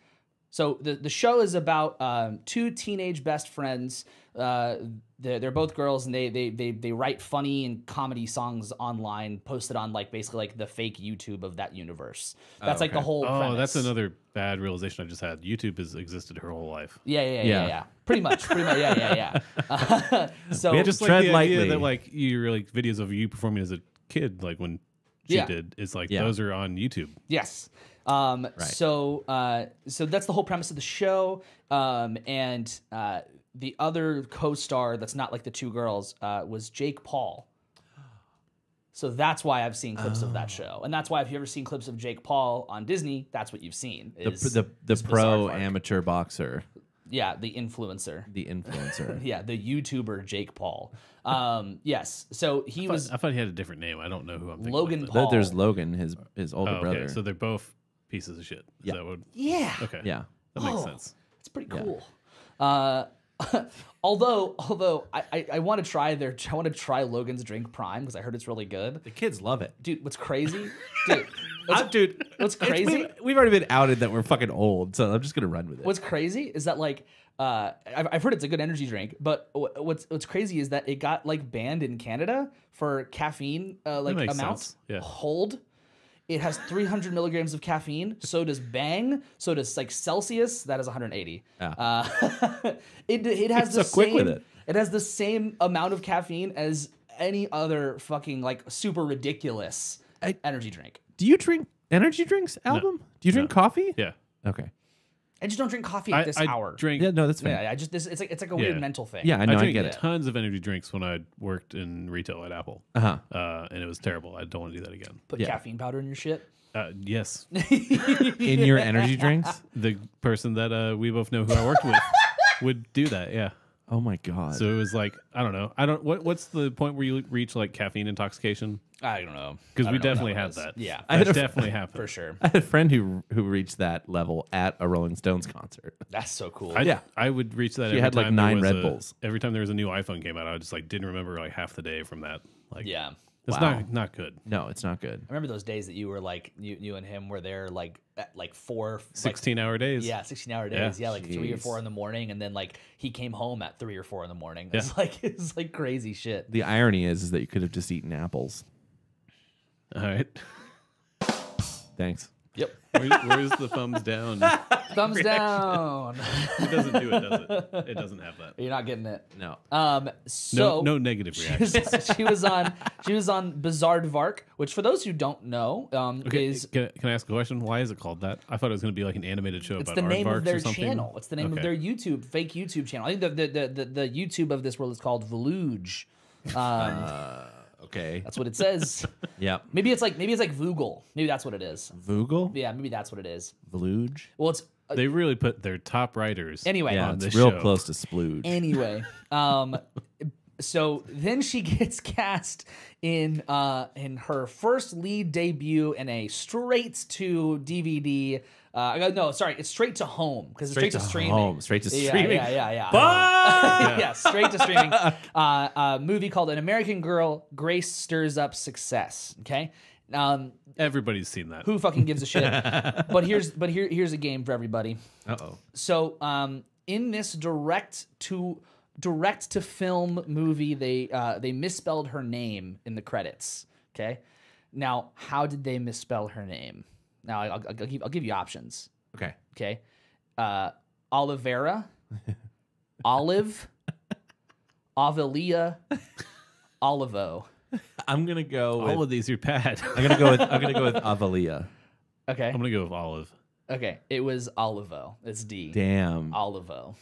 S1: so the, the show is about um, two teenage best friends. Uh, they're, they're, both girls, and they, they they they write funny and comedy songs online, posted on like basically like the fake YouTube of that universe. Oh, that's oh, okay. like the whole. Oh, premise.
S2: that's another bad realization I just had. YouTube has existed her whole life. Yeah, yeah, yeah, yeah. yeah, yeah. pretty much, pretty much. Yeah, yeah, yeah. Uh, so yeah, just like the idea that like you really like, videos of you performing as a kid, like when she yeah. did, is like those are on YouTube.
S1: Yes. Um, right. So uh, so that's the whole premise of the show. Um, and uh, the other co-star that's not like the two girls uh, was Jake Paul. So that's why I've seen clips oh. of that oh. show, and that's why if you've ever seen clips of Jake Paul on Disney, that's what you've seen. Is, the the, the pro
S3: amateur boxer.
S1: Yeah, the influencer. The influencer. yeah, the YouTuber Jake Paul. Um, yes, so he I thought, was. I thought he had a different name. I don't know who I'm. thinking. Logan Paul. There's
S2: Logan, his his older oh, okay. brother. So they're both pieces of shit. Is yeah. that what? Yeah. Okay. Yeah. That makes oh, sense.
S1: It's pretty cool. Yeah. Uh, although, although I, I, I want to try their, I want to try Logan's Drink Prime because I heard it's really good. The kids love it, dude. What's crazy, dude? What's, dude, what's crazy? We've,
S3: we've, already been outed that we're fucking old, so I'm just gonna run with it.
S1: What's crazy is that like, uh, I've, I've heard it's a good energy drink, but what's what's crazy is that it got like banned in Canada for caffeine uh, like amounts. Yeah. Hold it has 300 milligrams of caffeine. So does Bang. So does like Celsius. That is 180. Yeah. Uh, it it has the so quick same, with it. It has the same amount of caffeine as any other fucking like super
S3: ridiculous
S1: I, energy drink.
S3: Do you drink energy drinks? Album? No. Do you drink no. coffee? Yeah. Okay.
S1: I just don't drink coffee at I, this I hour. Drink. Yeah, no, that's fine. Yeah, I just this it's like it's like a weird Yeah. mental thing.
S2: Yeah, I know. I, drink get it. tons of energy drinks when I worked in retail at Apple, Uh huh. uh, and it was terrible. I don't want to do that again. Put yeah.
S1: caffeine powder in your shit.
S2: Uh, yes, In your energy drinks. the person that uh, we both know who I worked with would do that. Yeah, Oh my god. So it was like I don't know. I don't what what's the point where you reach like caffeine intoxication? I don't know because we definitely had that. Yeah, I definitely happened for sure.
S3: I had a friend who who reached that level at a Rolling Stones concert. That's so cool. I, yeah, I would reach that. She every had like nine Red a, Bulls
S2: every time there was a new iPhone came out. I just like didn't remember like half the day from that. Like yeah, it's wow. not not good.
S3: No, it's not good. I
S2: remember those days that you were like you you and him were there like at, like four sixteen 16 like, hour days. Yeah, 16 hour
S1: days. Yeah, yeah like Jeez. 3 or 4 in the morning and then like he came home at 3 or 4 in the morning. It's yeah. like it's like crazy shit.
S3: The irony is is that you could have just eaten apples.
S2: All right. Thanks. Yep. Where's, where's the thumbs down? Thumbs reaction? down. it doesn't do it, does it? It doesn't have that. You're not getting it. No. Um. So no, no negative reactions. She was, on.
S1: She was on Bizarre Vark,
S2: which for those who don't know, um, okay, is can, can, I ask a question? Why is it called that? I thought it was going to be like an animated show. It's the name of their channel. It's the name okay. of their
S1: YouTube fake YouTube channel. I think the the, the the, the YouTube of this world is called Voluge. Um, uh Okay. That's what it says. yeah. Maybe it's like maybe it's like Vogel. Maybe that's what it is. Vogel? Yeah, maybe that's what it is. Vluge? Well,
S2: it's uh, they really put their top writers. Anyway, yeah, it's real show. close to splooge.
S1: Anyway, um, so then she gets cast in uh, in her first lead debut in a straight to DVD uh, I go no, sorry, it's straight to home because it's straight, straight to, to, streaming. Home, straight to streaming. Yeah, yeah, yeah. yeah.
S3: But yeah, straight to streaming.
S1: Uh, a uh, movie called An American Girl: Grace Stirs Up Success. Okay, um, Everybody's seen that. Who fucking gives a shit? but here's but here here's a game for everybody. Uh oh. So um, in this direct to direct to film movie, they uh, they misspelled her name in the credits. Okay. Now, how did they misspell her name? Now I'll, I'll, give, I'll give you options. Okay. Okay. Uh, Oliveira, Olive, Avilia, Olivo.
S2: I'm gonna go. All of these are bad. I'm gonna go with. I'm gonna go with Avalia. Okay. I'm gonna go with Olive.
S1: Okay. It was Olivo. It's D. Damn. Olivo.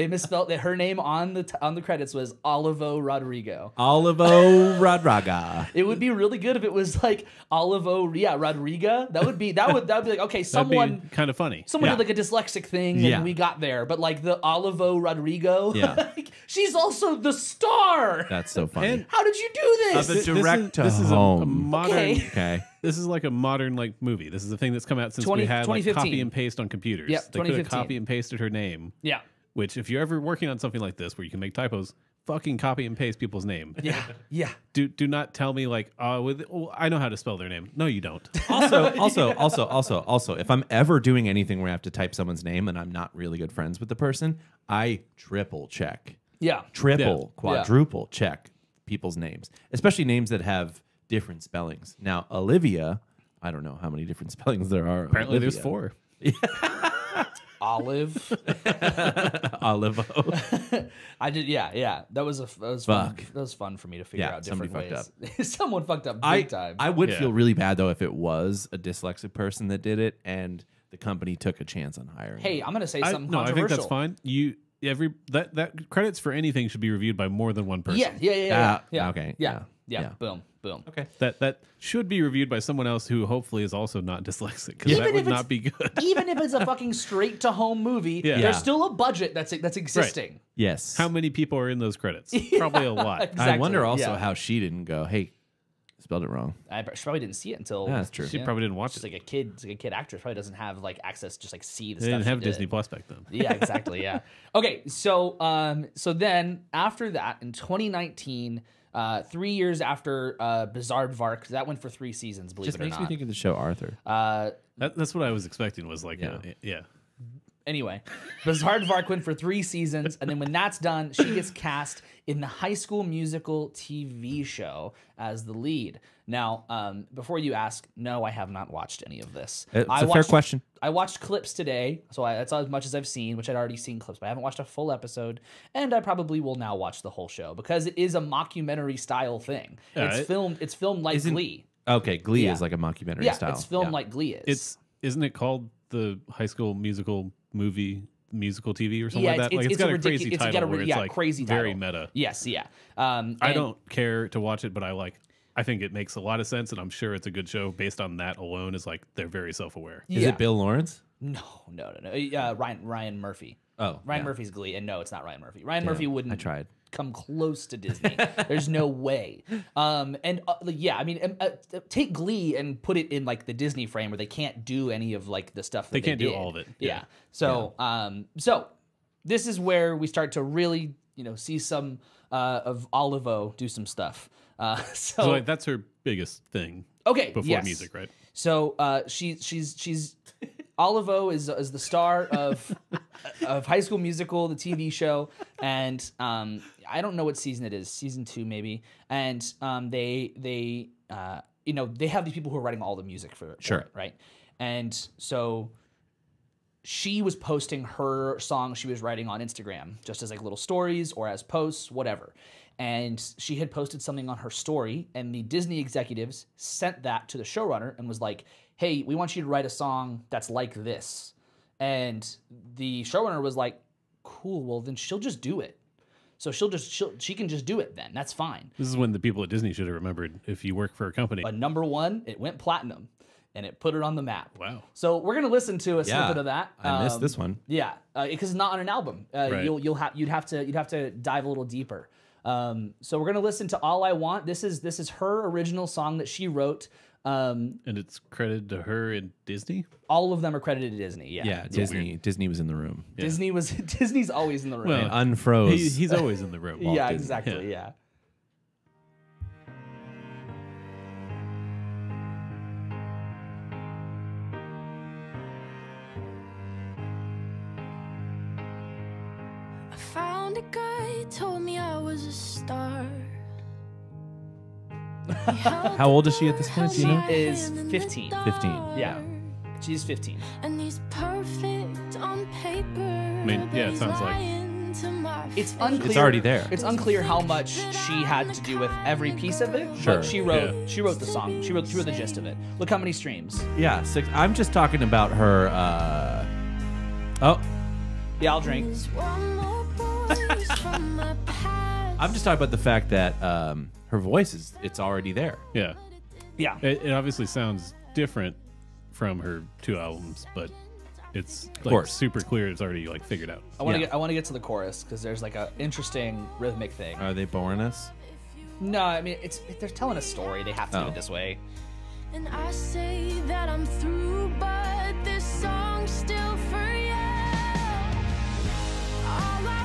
S1: They misspelled that her name on the t- on the credits was Olivo Rodrigo.
S3: Olivo Rodrigo.
S1: it would be really good if it was like Olivo yeah, Rodrigo. That would be that would that would be like okay, someone
S2: kind of funny. Someone yeah. did
S1: like a dyslexic thing and yeah. we got there. But like the Olivo Rodrigo, yeah. like, she's also the star.
S2: That's so funny. And
S1: How did you do this? Of a direct this
S2: is, this home. a, a modern okay. okay this is like a modern like movie. This is a thing that's come out since 20, we had like copy and paste on computers. Yeah, they could have copy and pasted her name. Yeah. Which, if you're ever working on something like this where you can make typos, fucking copy and paste people's name. Yeah, yeah. Do do not tell me like, uh, with, oh I know how to spell their name. No, you don't. Also, also, yeah.
S3: also, also, also. If I'm ever doing anything where I have to type someone's name and I'm not really good friends with the person, I triple check.
S2: Yeah, triple, yeah. quadruple
S3: yeah. check people's names, especially names that have different spellings. Now, Olivia, I don't know how many different spellings there are. Apparently, Olivia. there's four.
S1: Olive. olive I did. Yeah, yeah. That was a that was Fun. That was fun for me to figure Yeah, out somebody different ways. fucked Someone fucked up big I, time. I would Yeah. feel
S3: really bad though if it was a dyslexic person that did it and the company took
S2: a chance on hiring. hey,
S1: I'm gonna say I, no, I think that's fine.
S2: You every that that credits for anything should be reviewed by more than one person. Yeah, yeah, yeah, yeah. Yeah, yeah. okay, Yeah, yeah. yeah. Boom. Boom. Okay. That that should be reviewed by someone else who hopefully is also not dyslexic because that would not be good.
S1: even if it's a fucking straight to home movie, Yeah. Yeah. there's still a budget that's that's existing.
S2: Yes. How many people
S3: are in those credits? Probably a lot. I wonder also yeah. how she didn't go, hey, spelled it wrong.
S1: I she probably didn't see it until Yeah, that's true. She probably didn't watch She's it. like a kid, it's like a kid actress probably doesn't have like access to just like see the They stuff. didn't have did. Disney Plus back then. yeah, exactly. Yeah. Okay, so um, so then after that in 2019, uh, three years after uh, Bizarre Vark, that went for three seasons. Believe Just it or makes me think
S2: of the show Arthur. Uh, That, that's what I was expecting. Was like, yeah, Yeah. yeah.
S1: anyway, Bizarre Vark went for three seasons, and then when that's done, she gets cast in the High School Musical TV show as the lead. Now, um, before you ask, no, I have not watched any of this. It's I a watched, fair question. I watched clips today, so I, that's as much as I've seen, which I'd already seen clips, but I haven't watched a full episode, and I probably will now watch the whole show because it is a mockumentary style thing. it's filmed. It's filmed like Glee.
S2: Okay, Glee yeah. is like a mockumentary yeah, style. It's filmed yeah. like Glee is. It's isn't it called the High School Musical movie musical TV or something yeah, like that. It's, like it's, it's got a, ridicu- crazy it title got a, where yeah, like crazy title. very meta. Yes, yeah. Um, I don't care to watch it, but I like I think it makes a lot of sense, and I'm sure it's a good show based on that alone. Is like they're very self aware. Is it
S3: Bill Lawrence? No,
S2: no, no, no. Uh, uh, Ryan Ryan Murphy. Oh, Ryan yeah. Murphy's Glee, and no, it's not Ryan Murphy. Ryan Murphy
S1: wouldn't. I tried. Come close to Disney. There's no way. Um, and uh, yeah, I mean, um, uh, take Glee and put it in like the Disney frame where they can't do any of like the stuff. That They they can't do all of it. Yeah. Yeah. So, um, so this is where we start to really, you know, see some uh, of Olivo do some stuff. Uh, so, so that's
S2: her biggest thing.
S1: Okay, before yes. music, right? So uh, she she's she's Olivo is is the star of of High School Musical, the TV show, and um, I don't know what season it is, season two maybe. And um, they they uh, you know they have these people who are writing all the music for, for sure, it, right? And so she was posting her song she was writing on Instagram, just as like little stories or as posts, whatever and she had posted something on her story and the disney executives sent that to the showrunner and was like hey we want you to write a song that's like this and the showrunner was like cool well then she'll just do it so she'll just she'll,
S2: she can just do it then that's fine this is when the people at disney should have remembered if you work for a company but number
S1: one it went platinum and it put it on the map. Wow! So we're gonna listen to a yeah, snippet of that. Um, I missed um, this one. Yeah, because uh, it's not on an album. Uh, right. You'll you'll have you'd have to you'd have to dive a little deeper. Um, so we're gonna listen to "All I Want." This is this is her original song that she wrote. Um, and it's credited to her and Disney. All of them are credited to Disney. Yeah, yeah. Disney. Weird. Disney was in the room. Yeah. Disney was. Disney's always in the room. Well, unfroze. He, he's always in the room. yeah, Disney. exactly.
S3: Yeah. yeah.
S2: found guy, told me I was a star.
S3: How old is she at this
S2: point? She
S1: is 15. 15. Yeah. She's 15.
S2: And he's perfect on paper. I mean, yeah, it sounds like. It's unclear. It's already there. It's
S1: unclear how much she had to do with every piece of it. Sure. But she wrote. Yeah. She wrote the song. She wrote. She wrote the gist of it. Look how many streams.
S3: Yeah, six. I'm just talking about her. Uh... Oh. Yeah, I'll drink. I'm just talking about the fact that um, her voice is it's already
S2: there. Yeah. Yeah. It, it obviously sounds different from her two albums, but it's like super clear. It's already like figured out. I want to
S1: Yeah. get I want to get to the chorus because there's like a interesting rhythmic thing.
S2: Are they boring us?
S1: no, I mean it's they're telling a story. They have to do it oh. this way.
S3: And I say that I'm through, but this still for you. All I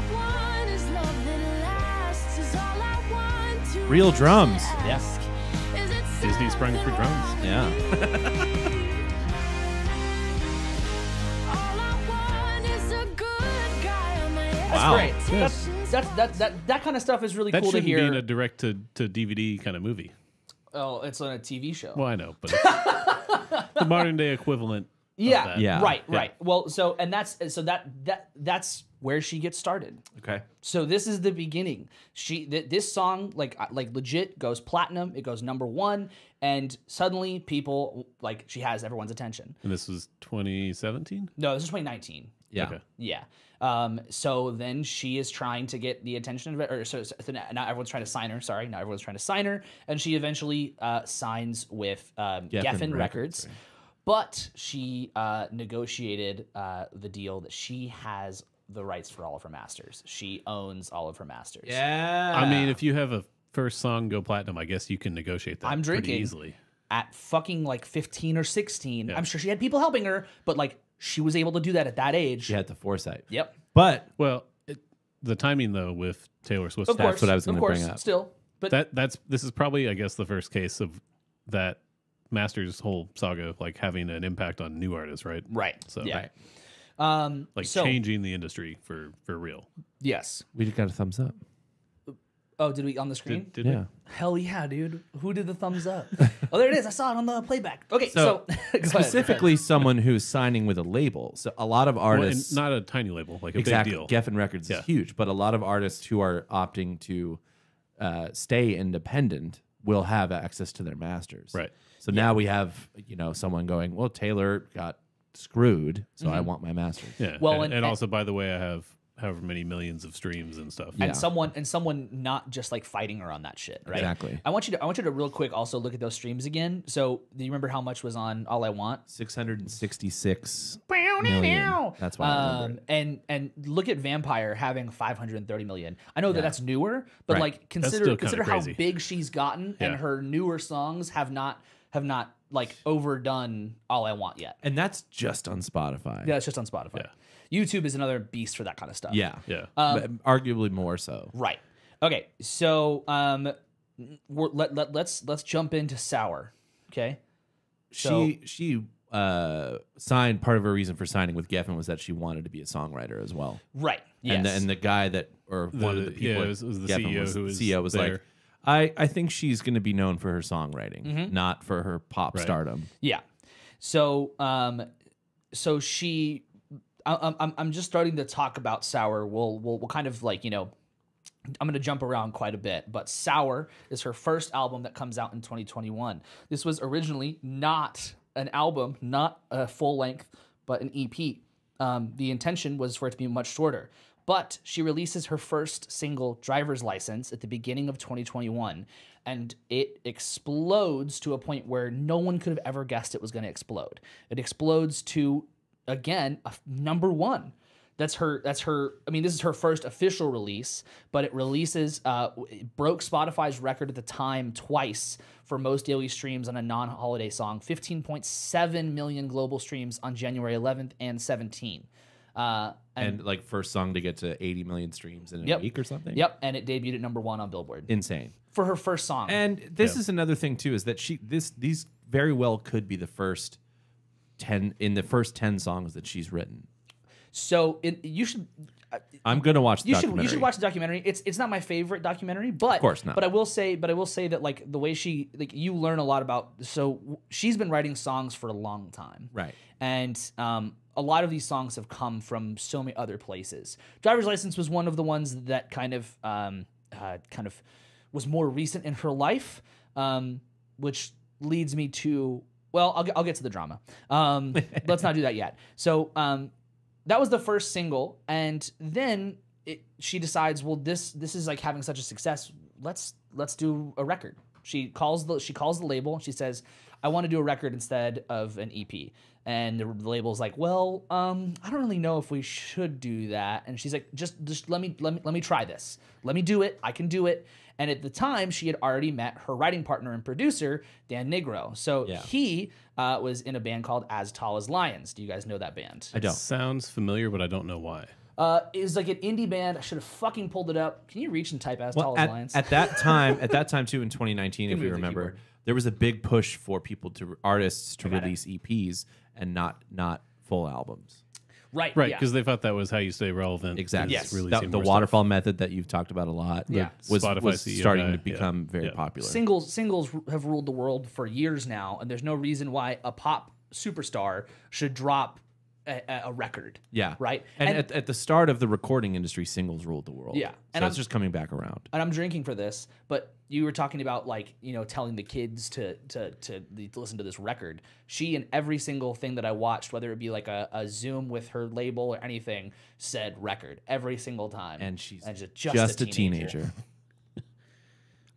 S3: Real drums. Yeah. Disney sprung for drums. Yeah.
S1: Wow. Great. Yes. That's, that's that that that kind of stuff is really That cool to hear. be in
S2: a direct to, to DVD kind of movie.
S1: oh, it's on a TV show. Well, I know, but it's the modern
S2: day equivalent. of yeah, that. yeah. right, Yeah. right.
S1: Well, so and that's so that that that's where she gets started. Okay. So this is the beginning. She th- this song like like legit goes platinum. It goes number one, and suddenly people like she has everyone's attention.
S2: And this was 2017.
S1: No, this is 2019. Yeah. Okay. Yeah. Um, so then she is trying to get the attention of, it, or so, so now everyone's trying to sign her. Sorry, now everyone's trying to sign her, and she eventually uh, signs with um, Geffen, Geffen Records. Records. But she uh, negotiated uh, the deal that she has the rights for all of her masters. She owns all of her masters.
S3: Yeah. I
S2: mean, if you have a first song go platinum, I guess you can negotiate that I'm drinking pretty easily. At fucking like 15 or 16. Yeah. I'm sure she had people helping her, but like she was able to do
S1: that at that age. She had
S2: the foresight. Yep. But well, it, the timing though with Taylor Swift, of that's course, what I was going to bring up. Still, but that that's this is probably I guess the first case of that Masters whole saga like having an impact on new artists, right? Right. So yeah. Right. Um, like so, changing the industry for for real. Yes.
S3: We just got a thumbs up.
S1: Oh, did we on the screen? Did, did yeah. Hell yeah, dude. Who did the thumbs up? oh, there it is. I saw it on the playback. Okay, so, so specifically
S3: someone who's signing with a label. So a lot of artists, well, not a tiny label, like a exactly, big deal. Geffen Records yeah. is huge, but a lot of artists who are opting to uh, stay independent will have access to their masters. Right.
S2: So yeah. now we have you know someone going, well, Taylor got screwed. So I mm-hmm. want my masters. Yeah. Well, and, and- and also, by the way, I have however many millions of streams and stuff. Yeah. and
S1: someone and someone not just like fighting her on that shit, right? Exactly. I want you to I want you to real quick also look at those streams again. So do you remember how much was on All I Want? Six hundred and sixty-six million. That's why Um, and and look at Vampire having 530 million. I know that that's newer,
S3: but Right. like consider consider how big
S1: she's gotten, and her newer songs have not have not like overdone all I want yet. And that's
S3: just on Spotify. Yeah,
S1: it's just on Spotify. Yeah. YouTube is another beast for that kind of stuff. Yeah. Yeah. Um,
S3: arguably more so.
S1: Right. Okay. So um let, let let's let's jump into Sour. Okay. So, she
S3: she uh, signed part of her reason for signing with Geffen was that she wanted to be a songwriter as well. Right. Yes. And the, and the guy that or the, one of the people yeah, it was, it was the Geffen CEO was, who was CEO was there. like I, I think she's going to be known for her songwriting, Mhm. not for her pop Right. stardom.
S1: Yeah. So, um, so she, I, am I'm, I'm just starting to talk about Sour. We'll, we'll, we'll kind of like, you know, I'm going to jump around quite a bit, but Sour is her first album that comes out in 2021. This was originally not an album, not a full length, but an EP. Um, the intention was for it to be much shorter. But she releases her first single, Driver's License, at the beginning of 2021, and it explodes to a point where no one could have ever guessed it was going to explode. It explodes to, again, a f- number one. That's her. That's her. I mean, this is her first official release, but it releases. Uh, it broke Spotify's record at the time twice for most daily streams on a non-holiday song. 15.7 million global streams on January 11th and 17.
S3: Uh, and, and, like first song to get to 80 million streams in a yep. week or something. Yep,
S1: and it debuted at number one on Billboard.
S3: Insane for her first song. And this is another thing too is that she this these very well could be the first ten in the first ten songs that she's written. So it, you should. I'm gonna watch. The you should you should
S1: watch the documentary. It's it's not my favorite documentary, but of course not. But I will say, but I will say that like the way she like you learn a lot about. So she's been writing songs for a long time, right? And um, a lot of these songs have come from so many other places. Driver's License was one of the ones that kind of um, uh, kind of was more recent in her life, um, which leads me to well, I'll, I'll get to the drama. Um, let's not do that yet. So um, that was the first single, and then it, she decides, well, this this is like having such a success. Let's let's do a record. She calls the she calls the label. She says, I want to do a record instead of an EP. And the label's like, well, um, I don't really know if we should do that. And she's like, just just let me let me let me try this. Let me do it. I can do it. And at the time, she had already met her writing partner and producer, Dan Nigro. So yeah. he uh, was in a band called As Tall as Lions. Do you guys know that band? I don't. It
S2: sounds familiar, but I don't know why.
S1: Uh, it was like an indie band. I should have fucking pulled it up. Can you reach and type "As well, Tall as Lions"? At that time, at that
S3: time too, in 2019, if you remember, the there was a big push for people to artists to release it. EPs and not not full albums.
S1: Right. Right. Because
S2: yeah. they thought that was how you stay relevant. Exactly. Yes. Really that, the waterfall stuff. method that you've talked about a lot yeah. was, was starting to become yeah. very yeah. popular.
S1: Singles singles have ruled the world for years now, and there's no reason why a pop superstar should drop a, a record. Yeah. Right. And, and at,
S3: at, the start of the recording industry, singles ruled the world. Yeah. So and it's I'm, just coming back around.
S1: And I'm drinking for this, but you were talking about like you know telling the kids to to to, listen to this record. She and every single thing that I watched, whether it be like a, a Zoom with her label or anything, said record every single time. And she's and just, just, just, a teenager. A teenager.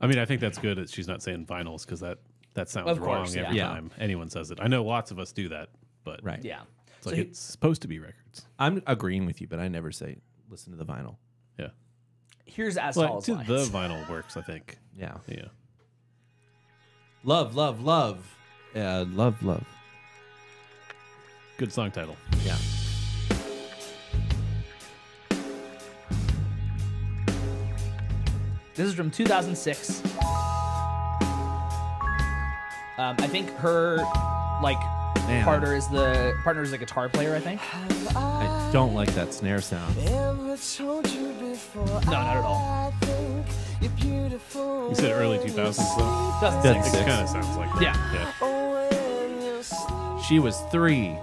S2: I mean, I think that's good that she's not saying vinyls because that that sounds wrong yeah. every yeah. time anyone says it. I know lots of us do that, but right, yeah. It's so like it's supposed to be records.
S3: I'm agreeing with you, but I never say listen to the vinyl. Yeah.
S2: Here's as well, to lines. the vinyl works, I think. Yeah. Yeah. Love, love, love. Yeah, love, love. Good song title. Yeah.
S1: This is from 2006. Um, I think her, like, Man. Partner is the partner is the guitar player, I think.
S3: I don't like that snare sound.
S1: no, not at all.
S3: You said early 2000s though. 2006. kind of sounds like that. Yeah. yeah. She was three.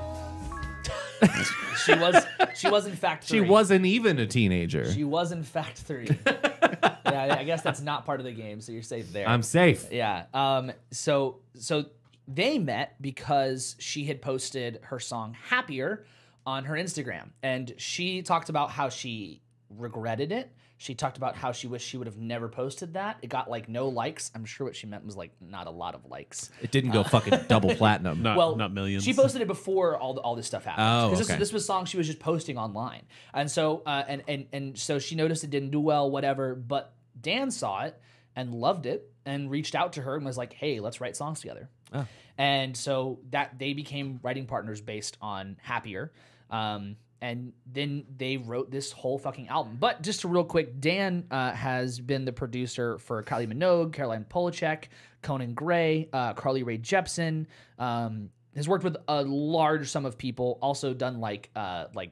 S3: she was.
S1: She was in fact. Three. She wasn't
S3: even a teenager. She
S1: was in fact three. yeah, I guess that's not part of the game, so you're safe there. I'm safe. Yeah. Um. So so they met because she had posted her song Happier on her Instagram. And she talked about how she regretted it. She talked about how she wished she would have never posted that. It got like no likes. I'm sure what she meant was like not a lot of likes. It didn't go uh, fucking double platinum. Not, well, not millions. She posted it before all the, all this stuff happened. Oh, okay. this, this was a song she was just posting online, and so uh, and and and so she noticed it didn't do well, whatever. But Dan saw it and loved it and reached out to her and was like, "Hey, let's write songs together." Oh. And so that they became writing partners based on Happier. Um, and then they wrote this whole fucking album. But just real quick, Dan uh, has been the producer for Kylie Minogue, Caroline Polachek, Conan Gray, uh, Carly Rae Jepsen. Um, has worked with a large sum of people. Also done like uh, like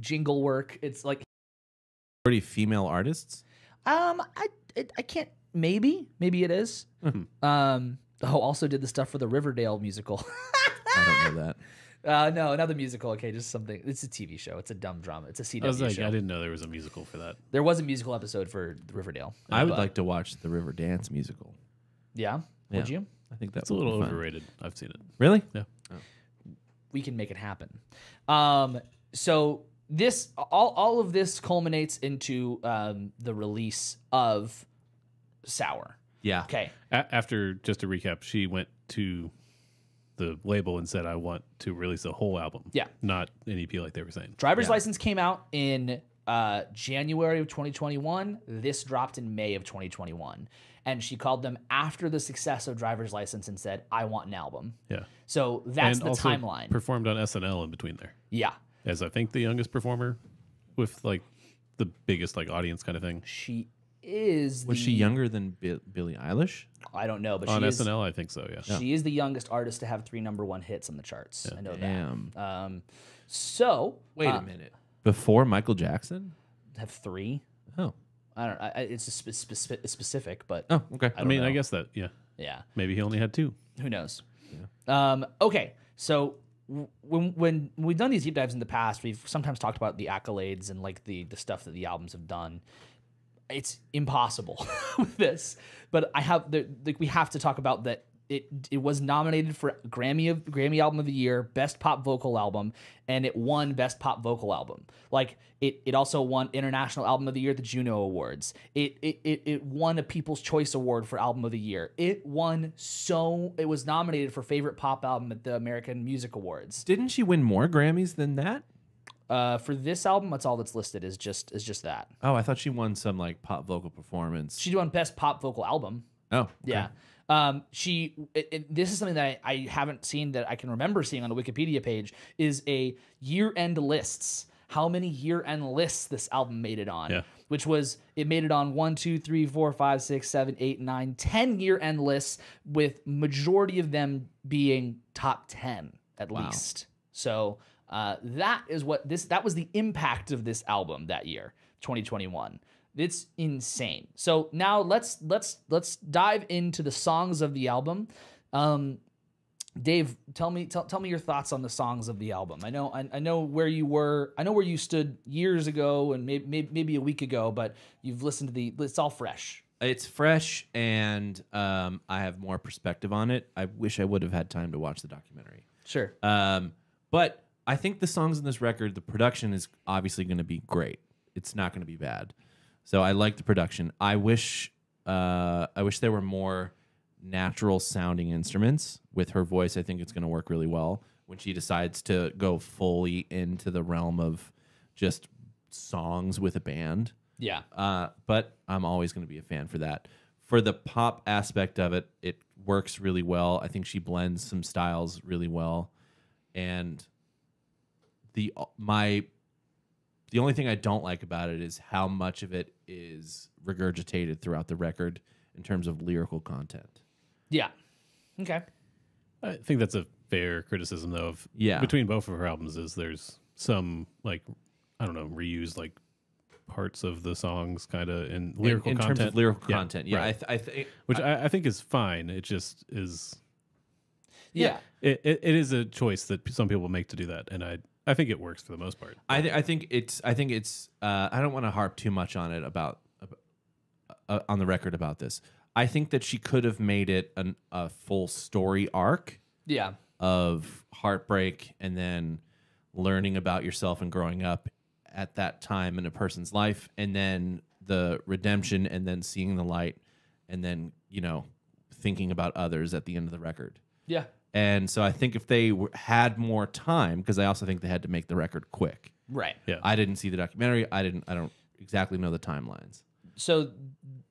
S1: jingle work. It's like
S3: pretty female artists.
S1: Um, I it, I can't. Maybe maybe it is. Mm-hmm. Um, Oh, also did the stuff for the Riverdale musical. I don't know that. Uh, no, another musical. Okay, just something. It's a TV show. It's a dumb drama. It's a CW I was like, show. I didn't know there was a musical for that. There was a musical episode for Riverdale.
S3: I would like to watch the River Dance musical.
S1: Yeah? Would you? I think that's
S3: a little overrated. I've seen it. Really? Yeah. Oh.
S1: we can make it happen. Um, so this all all of this culminates into um, the release of Sour, yeah. Okay.
S2: A- after just to recap, she went to the label and said, "I want to release the whole album." Yeah. Not an EP like they were saying.
S1: Driver's Yeah. License came out in uh, January of 2021. This dropped in May of 2021. And she called them after the success of Driver's License and said, I want an album.
S2: Yeah. So that's the timeline. Performed on SNL in between there, yeah. as I think the youngest performer, with like the biggest like audience kind of thing. She is was the, she younger than Bi- Billie Eilish? I don't know, but on she is, SNL, I think so. Yeah, she
S1: is the youngest artist to have three number one hits on the charts. I know Damn. that. Um, so wait uh, a
S3: minute, before Michael Jackson,
S1: have three. Oh, I don't. I, it's spe- spe- specific, but oh, okay. I, I mean, know. I
S2: guess that yeah, yeah. Maybe he only had two.
S1: Who knows? Yeah. Um, okay, so when when we've done these deep dives in the past, we've sometimes talked about the accolades and like the the stuff that the albums have done it's impossible with this. But I have the, like we have to talk about that. It it was nominated for Grammy of Grammy Album of the Year, Best Pop Vocal Album, and it won Best Pop Vocal Album. Like it it also won International Album of the Year the Juno Awards. It it it, it won a People's Choice Award for Album of the Year. It won so it was nominated for favorite pop album at the American Music Awards.
S3: Didn't she win more Grammys than that?
S1: Uh, for this album, that's all that's listed is just is just that.
S3: Oh, I thought she won some like pop vocal performance. She
S1: won best pop vocal album. Oh, okay. yeah. Um, she it, it, this is something that I, I haven't seen that I can remember seeing on the Wikipedia page is a year end lists. How many year end lists this album made it on? Yeah. Which was it made it on one, two, three, four, five, six, seven, eight, nine, ten year end lists, with majority of them being top ten at wow. least. So uh, that is what this that was the impact of this album that year, 2021. It's insane. So now let's let's let's dive into the songs of the album. Um, Dave, tell me tell, tell me your thoughts on the songs of the album. I know I, I know where you were. I know where you stood years ago and maybe, maybe, maybe a week ago, but you've listened to the. It's all
S3: fresh. It's fresh, and um, I have more perspective on it. I wish I would have had time to watch the documentary. Sure. Um, but I think the songs in this record, the production is obviously going to be great. It's not going to be bad. So I like the production. I wish, uh, I wish there were more natural sounding instruments with her voice. I think it's going to work really well when she decides to go fully into the realm of just songs with a band. Yeah. Uh, but I'm always going to be a fan for that. For the pop aspect of it, it works really well. I think she blends some styles really well. And the uh, my the only thing I don't like about it is how much of it is regurgitated throughout the record in terms of lyrical content.
S2: Yeah. Okay. I think that's a fair criticism though of yeah. between both of her albums is there's some like I don't know, reused like parts of the songs kind of in lyrical in, in content. terms of lyrical yeah, content. Yeah. Right. I, th- I think which I, I, think is fine. It just is yeah. yeah. It, it, it is a choice that some people make to do that and I I think it works for the most part.
S3: I, th- I think it's I think it's uh, I don't want to harp too much on it about uh, on the record about this. I think that she could have made it an, a full story arc. Yeah. Of heartbreak and then learning about yourself and growing up at that time in a person's life and then the redemption and then seeing the light and then, you know, thinking about others at the end of the record. Yeah. And so I think if they were, had more time, because I also think they had to make the record quick. Right. Yeah. I didn't see the documentary. I didn't. I don't exactly know the timelines.
S1: So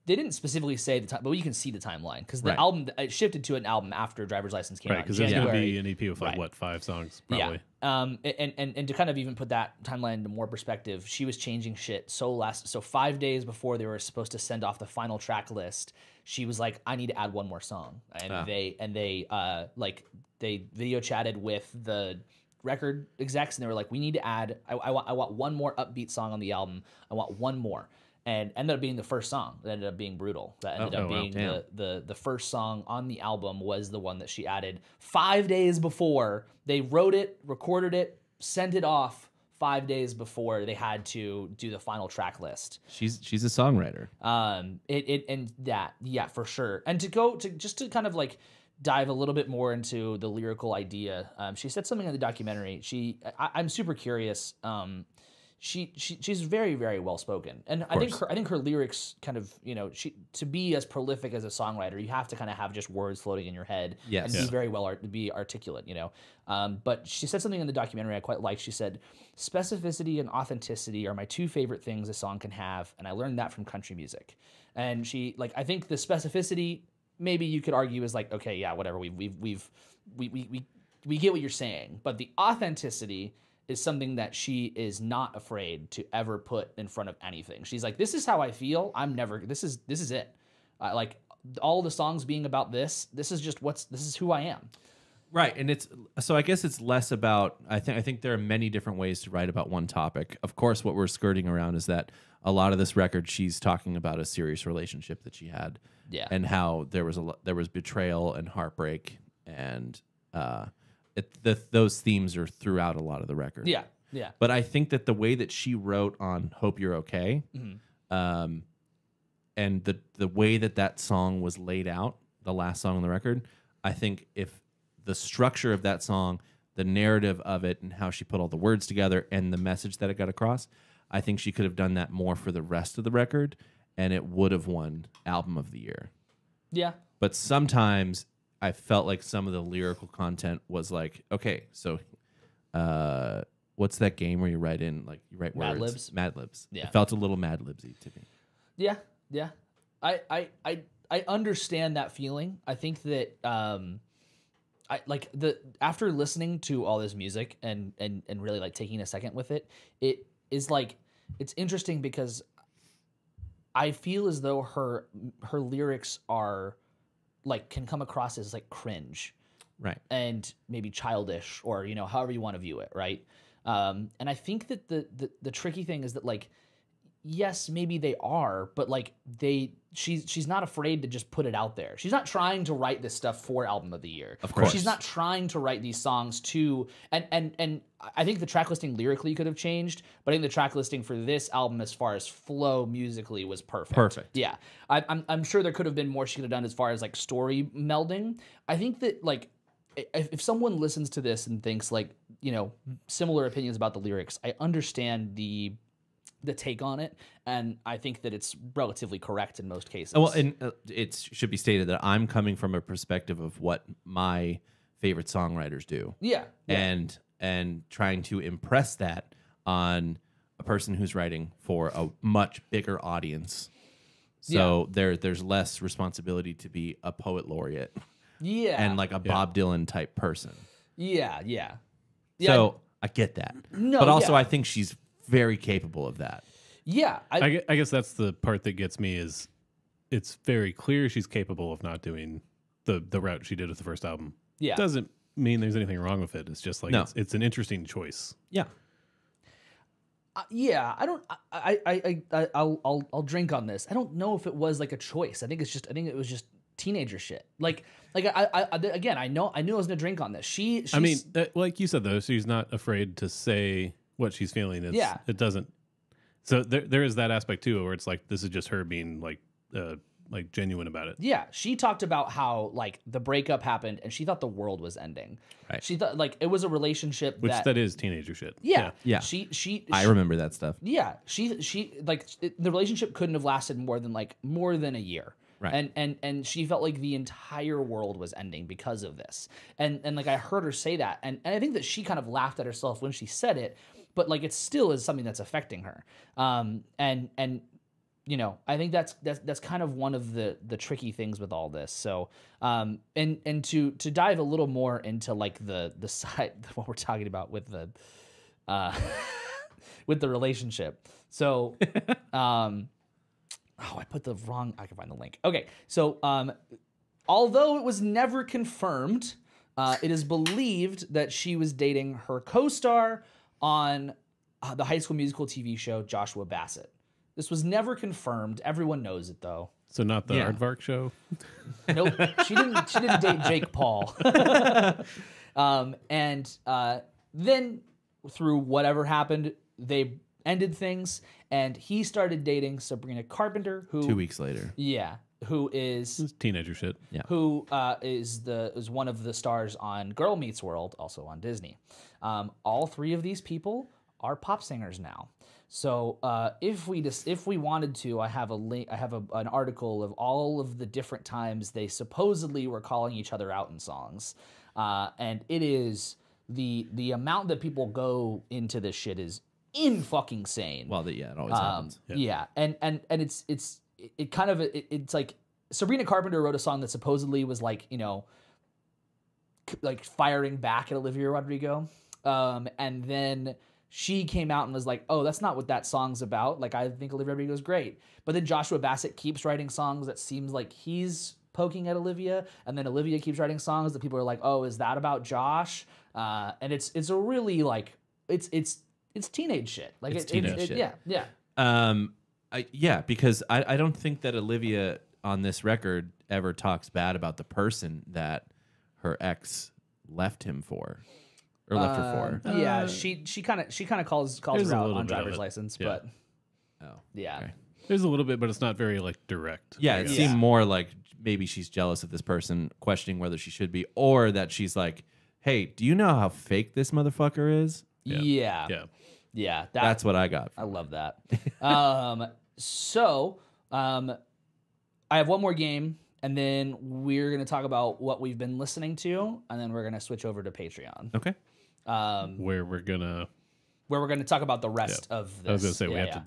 S1: they didn't specifically say the time, but you can see the timeline because the right. album it shifted to an album after Driver's License came right, out. Because there's going to be
S2: an EP with like right. what five songs, probably.
S1: Yeah. Um, and, and and to kind of even put that timeline into more perspective, she was changing shit so last so five days before they were supposed to send off the final track list, she was like, "I need to add one more song," and ah. they and they uh like they video chatted with the record execs and they were like, "We need to add. I, I want I want one more upbeat song on the album. I want one more." and ended up being the first song that ended up being brutal that ended oh, up being wow. the, the the first song on the album was the one that she added five days before they wrote it recorded it sent it off five days before they had to do the final track list
S3: she's she's a songwriter
S1: um it, it and that yeah for sure and to go to just to kind of like dive a little bit more into the lyrical idea um, she said something in the documentary she I, am super curious um she, she she's very very well spoken, and I think her, I think her lyrics kind of you know she to be as prolific as a songwriter, you have to kind of have just words floating in your head yes. and be very well art, be articulate, you know. Um, but she said something in the documentary I quite liked. She said, "Specificity and authenticity are my two favorite things a song can have, and I learned that from country music." And she like I think the specificity maybe you could argue is like okay yeah whatever we've we've we've we we we, we get what you're saying, but the authenticity is something that she is not afraid to ever put in front of anything. She's like, this is how I feel. I'm never. This is this is it. Uh, like all the songs being about this. This is just what's. This is who I am.
S3: Right, and it's so I guess it's less about I think I think there are many different ways to write about one topic. Of course, what we're skirting around is that a lot of this record she's talking about a serious relationship that she had, yeah, and how there was a there was betrayal and heartbreak and uh, it, the, those themes are throughout a lot of the record. Yeah, yeah. But I think that the way that she wrote on "Hope You're Okay," mm-hmm. um, and the the way that that song was laid out, the last song on the record, I think if the structure of that song, the narrative of it, and how she put all the words together, and the message that it got across, I think she could have done that more for the rest of the record, and it would have won album of the year. Yeah. But sometimes I felt like some of the lyrical content was like, okay, so uh, what's that game where you write in like you write Mad Libs? Mad libs. Yeah. It felt a little Mad Libsy to me.
S1: Yeah, yeah. I I I I understand that feeling. I think that um I like the after listening to all this music and and and really like taking a second with it, it is like it's interesting because I feel as though her her lyrics are like can come across as like cringe right and maybe childish or you know however you want to view it right um, and i think that the, the the tricky thing is that like yes, maybe they are, but like they she's she's not afraid to just put it out there. She's not trying to write this stuff for album of the year. Of course. She's not trying to write these songs to and and and I think the track listing lyrically could have changed, but I think the track listing for this album as far as flow musically was perfect. Perfect. Yeah. I am I'm, I'm sure there could have been more she could have done as far as like story melding. I think that like if, if someone listens to this and thinks like, you know, similar opinions about the lyrics, I understand the the take on it, and I think that it's relatively correct in most cases.
S3: Well, and uh, it should be stated that I'm coming from a perspective of what my favorite songwriters do. Yeah, yeah. and and trying to impress that on a person who's writing for a much bigger audience. So yeah. there there's less responsibility to be a poet laureate. Yeah. And like a yeah. Bob Dylan type person.
S1: Yeah, yeah. yeah so
S3: I, I get that. No, but also I think she's
S2: very capable of that. Yeah, I, I, I guess that's the part that gets me is it's very clear she's capable of not doing the the route she did with the first album. Yeah, doesn't mean there's anything wrong with it. It's just like No. it's, it's an interesting choice. yeah.
S1: uh, yeah, I don't. I, I, I, I, will I'll, I'll drink on this. I don't know if it was like a choice. I think it's just. I think it was just teenager shit. Like, like I, I, I again, I know, I knew I was gonna drink on this. She, she's, I mean,
S2: uh, like you said though, she's not afraid to say what she's feeling is yeah. it doesn't so there there is that aspect too where it's like this is just her being like uh like genuine about it.
S1: Yeah, she talked about how like the breakup happened and she thought the world was ending. Right. She thought like it was a relationship which that, that
S2: is teenager shit. Yeah, yeah.
S1: She, she
S3: I she, remember that stuff.
S1: Yeah, she she like it, the relationship couldn't have lasted more than like more than a year. Right. And and and she felt like the entire world was ending because of this. And and like I heard her say that and, and I think that she kind of laughed at herself when she said it but like it still is something that's affecting her. Um, and and you know, I think that's that's that's kind of one of the the tricky things with all this. So, um, and and to to dive a little more into like the the side what we're talking about with the, uh, with the relationship. So, um, oh, I put the wrong. I can find the link. Okay, so um, although it was never confirmed, uh, it is believed that she was dating her co-star on uh, the High School Musical TV show Joshua Bassett. This was never confirmed. Everyone knows it though. So not the yeah.
S2: Aardvark show.
S1: nope, she didn't. She didn't date Jake Paul. um, and uh, then through whatever happened, they ended things, and he started dating Sabrina Carpenter. Who
S2: two weeks later? Yeah, who is it's teenager shit.
S1: Yeah. Who uh, is the is one of the stars on Girl Meets World, also on Disney. Um, all three of these people are pop singers now. So uh, if we just if we wanted to, I have a link. I have a, an article of all of the different times they supposedly were calling each other out in songs, uh, and it is the the amount that people go into this shit is in fucking sane. Well, the, yeah, it always um, happens. Yeah. yeah, and and and it's it's it, it kind of it, it's like Sabrina Carpenter wrote a song that supposedly was like you know like firing back at Olivia Rodrigo, um, and then she came out and was like, "Oh, that's not what that song's about." Like I think Olivia Rodrigo's great, but then Joshua Bassett keeps writing songs that seems like he's poking at Olivia, and then Olivia keeps writing songs that people are like, "Oh, is that about Josh?" Uh, and it's it's a really like it's it's it's teenage shit. Like it's it, teenage it, it, shit. yeah, yeah.
S3: Um, I, yeah, because I, I don't think that Olivia on this record ever talks bad about the person that her ex
S2: left him for or left her for. Um, yeah, Uh, she
S1: she kind of she kind of calls calls her out on driver's license, Yeah. but
S2: Oh. yeah, Okay. There's a little bit, but it's not very like direct. Yeah, it seemed
S3: more like maybe she's jealous of this person, questioning whether she should be, or that she's like, hey, do you know how fake this motherfucker is? yeah, yeah, yeah. that, That's what I got. I
S1: love that. Um, so um, I have one more game, and then we're going to talk about what we've been listening to, and then we're going to switch over to Patreon. Okay. Um,
S2: where we're gonna
S1: where we're going to talk about the rest yeah. of this. I was going to say yeah, we have yeah. to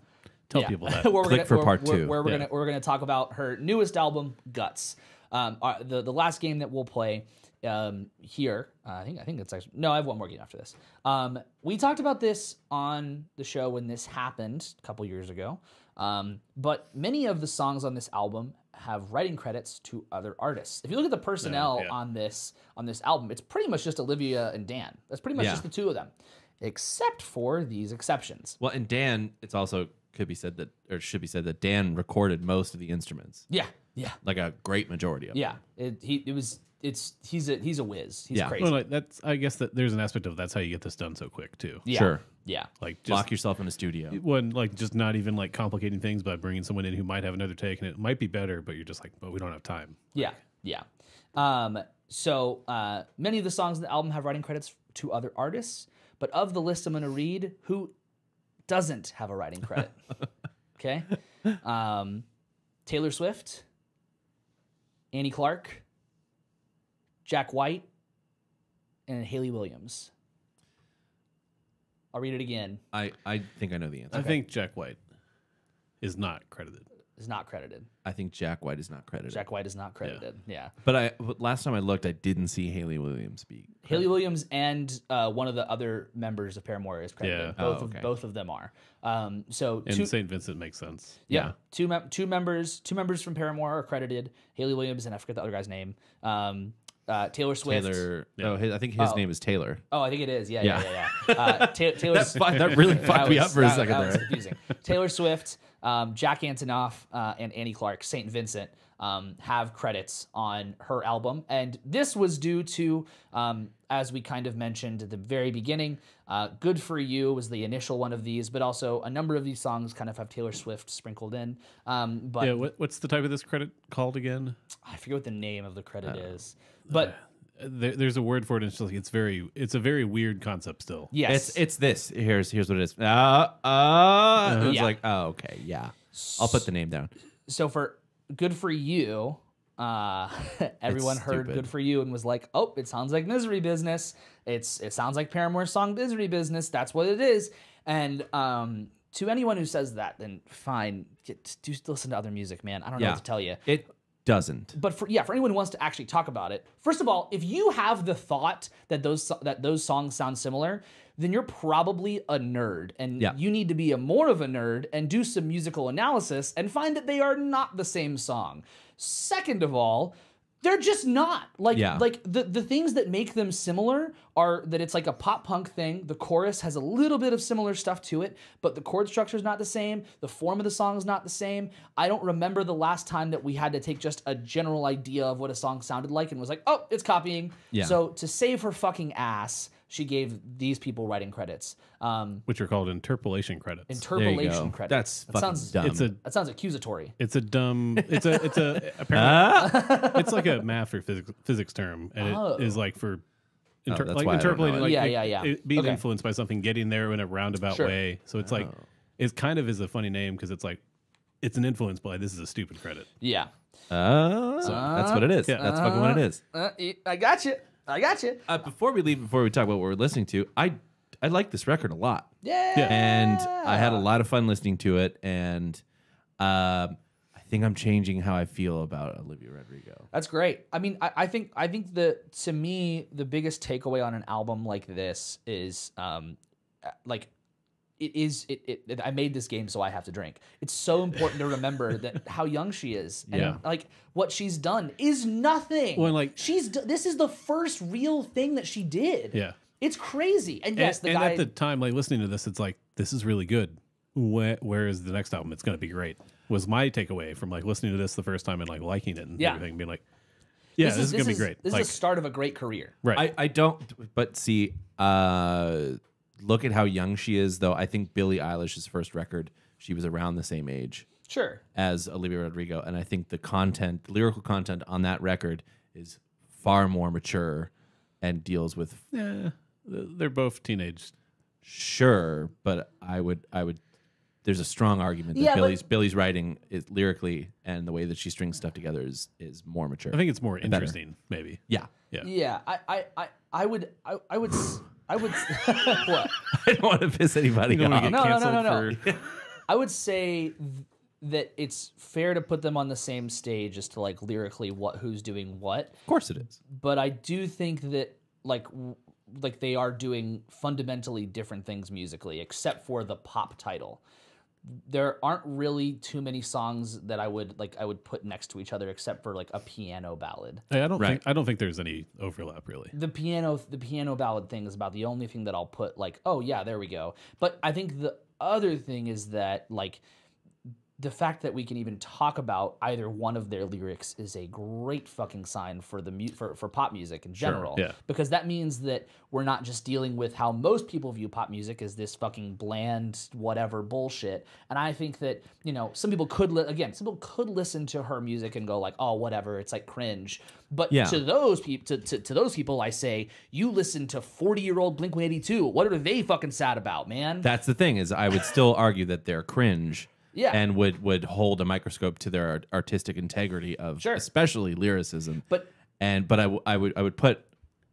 S1: tell people that. Click gonna, for part we're, 2 Where we're going to we're going to talk about her newest album, Guts. Um, our, uh, the the last game that we'll play um, here. Uh, I think I think it's actually no. I have one more game after this. Um, we talked about this on the show when this happened a couple years ago. Um, but many of the songs on this album have writing credits to other artists. If you look at the personnel yeah, yeah. on this on this album, it's pretty much just Olivia and Dan. That's pretty much yeah. just the two of them, except for these exceptions.
S3: Well, and Dan, it's also could be said that or should be said that Dan recorded most of the instruments. Yeah, yeah, like a great majority of.
S2: Yeah,
S1: it, he it was. It's he's a he's a whiz. He's yeah. crazy. Well,
S2: like that's I guess that there's an aspect of that's how you get this done so quick too. Yeah. Sure. Yeah, like just, lock yourself in a studio. When like just not even like complicating things by bringing someone in who might have another take and it might be better, but you're just like, but we don't have time.
S1: yeah, yeah. Um, so uh, many of the songs in the album have writing credits to other artists, but of the list I'm going to read, who doesn't have a writing credit? okay, um, Taylor Swift, Annie Clark, Jack White, and Haley Williams.
S2: I'll read it again. I, I think I know the answer. I think Jack White is not credited.
S1: Is not credited.
S2: I think Jack
S3: White is not credited. Jack
S1: White is not credited. Yeah.
S3: But I but last time I looked, I didn't see Haley Williams speak.
S1: Haley Williams and uh, one of the other members of Paramore is credited. Yeah. Both Oh, okay. of both of them are. Um, so And two, St. Vincent
S2: makes sense. yeah,
S1: two mem- two members two members from Paramore are credited. Haley Williams and I forget the other guy's name. Um, uh, Taylor Swift. Taylor, yeah. oh, his, I think his oh. name is Taylor. Oh, I think it is. Yeah, yeah, yeah. yeah, Uh, Ta- Taylor. that, that really fucked me up for that, a second there. Taylor Swift, um, Jack Antonoff, uh, and Annie Clark, Saint Vincent. Um, have credits on her album. And this was due to, um, as we kind of mentioned at the very beginning, uh, Good For You was the initial one of these, but also a number of these songs kind of have Taylor Swift sprinkled in. Um, but yeah, what,
S2: what's the type of this credit called again?
S1: I forget what the name of the credit is
S2: but. there, there's a word for it, it's, like, it's very, it's a very weird concept still. Yes, it's it's this. Here's here's what it is. Uh, uh,
S3: uh-huh. it's yeah. like, oh, okay, yeah. I'll put the name down.
S1: So for good for you, uh, everyone it's heard stupid. "Good for You" and was like, "Oh, it sounds like misery business. It's it sounds like Paramore's song "Misery Business." That's what it is." And um, to anyone who says that, then fine, get, do listen to other music, man. I don't yeah. know what to tell you. It doesn't. But for yeah, for anyone who wants to actually talk about it, first of all, if you have the thought that those that those songs sound similar, then you're probably a nerd, and yeah. you need to be a more of a nerd and do some musical analysis and find that they are not the same song. Second of all, they're just not like yeah. like the the things that make them similar are that it's like a pop punk thing. The chorus has a little bit of similar stuff to it, but the chord structure is not the same. The form of the song is not the same. I don't remember the last time that we had to take just a general idea of what a song sounded like and was like, oh, it's copying. Yeah. So to save her fucking ass, she gave these people writing credits, um,
S2: which are called interpolation credits. Interpolation credits. That's that sounds dumb. It's a, that sounds
S1: accusatory.
S2: It's a dumb. It's a it's a apparently it's like a math or physics physics term, and oh. it is like for oh, inter- oh, like interpolating. Like yeah, it, yeah, yeah, yeah. Being okay. influenced by something, getting there in a roundabout sure. way. So it's oh. like it kind of is a funny name because it's like it's an influence play. This is a stupid credit. Yeah. Uh, oh. so that's what it is. Yeah. That's fucking what it is.
S1: Uh, uh I got you.
S3: I got you. Uh, before we leave, before we talk about what we're listening to, I I like this record a lot. Yeah. yeah. And I had a lot of fun listening to it, and um, I think I'm changing how I feel about Olivia Rodrigo.
S1: That's great. I mean, I, I think I think the to me the biggest takeaway on an album like this is um, like it is it, it, it, i made this game so i have to drink it's so important to remember that how young she is and yeah. like what she's done is nothing well, like she's this is the first real thing that she did yeah it's crazy and yes the and guy, at the
S2: time like listening to this it's like this is really good where, where is the next album it's going to be great was my takeaway from like listening to this the first time and like liking it and yeah. everything being like yeah, this, this is, is going to be great. This like, is the
S1: start of a great career.
S2: Right. I, I don't,
S3: but see, uh, look at how young she is, though. I think Billie Eilish's first record, she was around the same age sure as Olivia Rodrigo, and I think the content, lyrical content on that record, is far more mature and deals with. Yeah, they're both teenage. Sure, but I would, I would. There's a strong argument that yeah, Billy's Billy's writing is lyrically and the way that she strings stuff together is is more mature. I think it's more interesting, better. maybe. Yeah, yeah,
S1: yeah. I, I, I I would, I, I would, I would. what?
S3: I don't want to piss anybody off. No, no, no, no, no.
S1: For... I would say th- that it's fair to put them on the same stage as to like lyrically what who's doing what. Of course it is. But I do think that like w- like they are doing fundamentally different things musically, except for the pop title there aren't really too many songs that I would like I would put next to each other except for like a piano ballad.
S2: Hey, I don't right. think I don't think there's any overlap really. The piano
S1: the piano ballad thing is about the only thing that I'll put like oh yeah there we go. But I think the other thing is that like the fact that we can even talk about either one of their lyrics is a great fucking sign for the mu- for, for pop music in general sure, yeah. because that means that we're not just dealing with how most people view pop music as this fucking bland whatever bullshit and i think that you know some people could li- again some people could listen to her music and go like oh whatever it's like cringe but yeah. to those people to, to, to those people i say you listen to 40 year old blink 182 what are they fucking sad about man
S3: that's the thing is i would still argue that they're cringe yeah. and would would hold a microscope to their artistic integrity of Sure. especially lyricism. But- and but I, w- I would I would put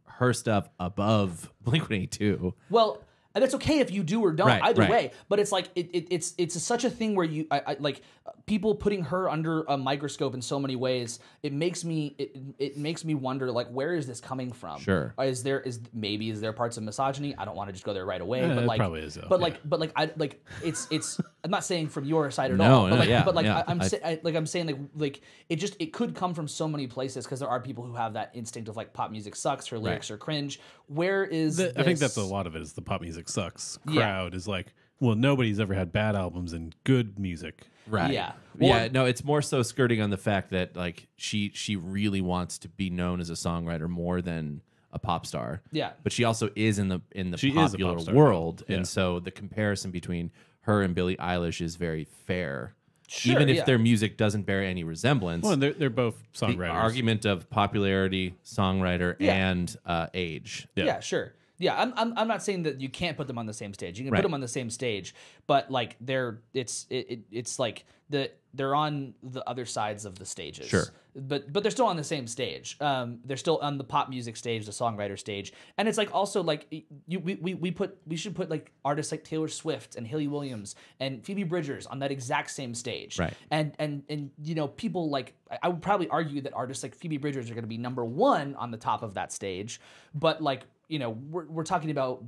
S3: her stuff above Blink One Eighty Two.
S1: Well, and that's okay if you do or don't right, either right. way but it's like it, it, it's it's such a thing where you I, I, like people putting her under a microscope in so many ways it makes me it, it makes me wonder like where is this coming from sure uh, is there is maybe is there parts of misogyny i don't want to just go there right away yeah, but like probably is though. but yeah. like but like i like it's it's i'm not saying from your side at no, all no, but like yeah, but like yeah. I, am like i'm saying like like it just it could come from so many places because there are people who have that instinct of like pop music sucks her lyrics right. are cringe where is the, i think that's a
S2: lot of it is the pop music music sucks crowd yeah. is like, well, nobody's ever had bad albums and good music. Right. Yeah. Well, yeah.
S3: No, it's more so skirting on the fact that like she she really wants to be known as a songwriter more than a pop star. Yeah. But she also is in the in the she popular world, yeah. and so the comparison between her and Billie Eilish is very fair. Sure, Even if yeah. their music doesn't bear any resemblance. Well, they're, they're both songwriters. The argument of popularity, songwriter, yeah. and uh, age. Yeah.
S1: sure. Yeah, I'm, I'm, I'm not saying that you can't put them on the same stage. You can right. put them on the same stage, but like they're it's it, it, it's like the they're on the other sides of the stages. Sure. But but they're still on the same stage. Um, they're still on the pop music stage, the songwriter stage, and it's like also like you we, we, we put we should put like artists like Taylor Swift and Haley Williams and Phoebe Bridgers on that exact same stage. Right. And and and you know people like I would probably argue that artists like Phoebe Bridgers are going to be number one on the top of that stage, but like you know we're, we're talking about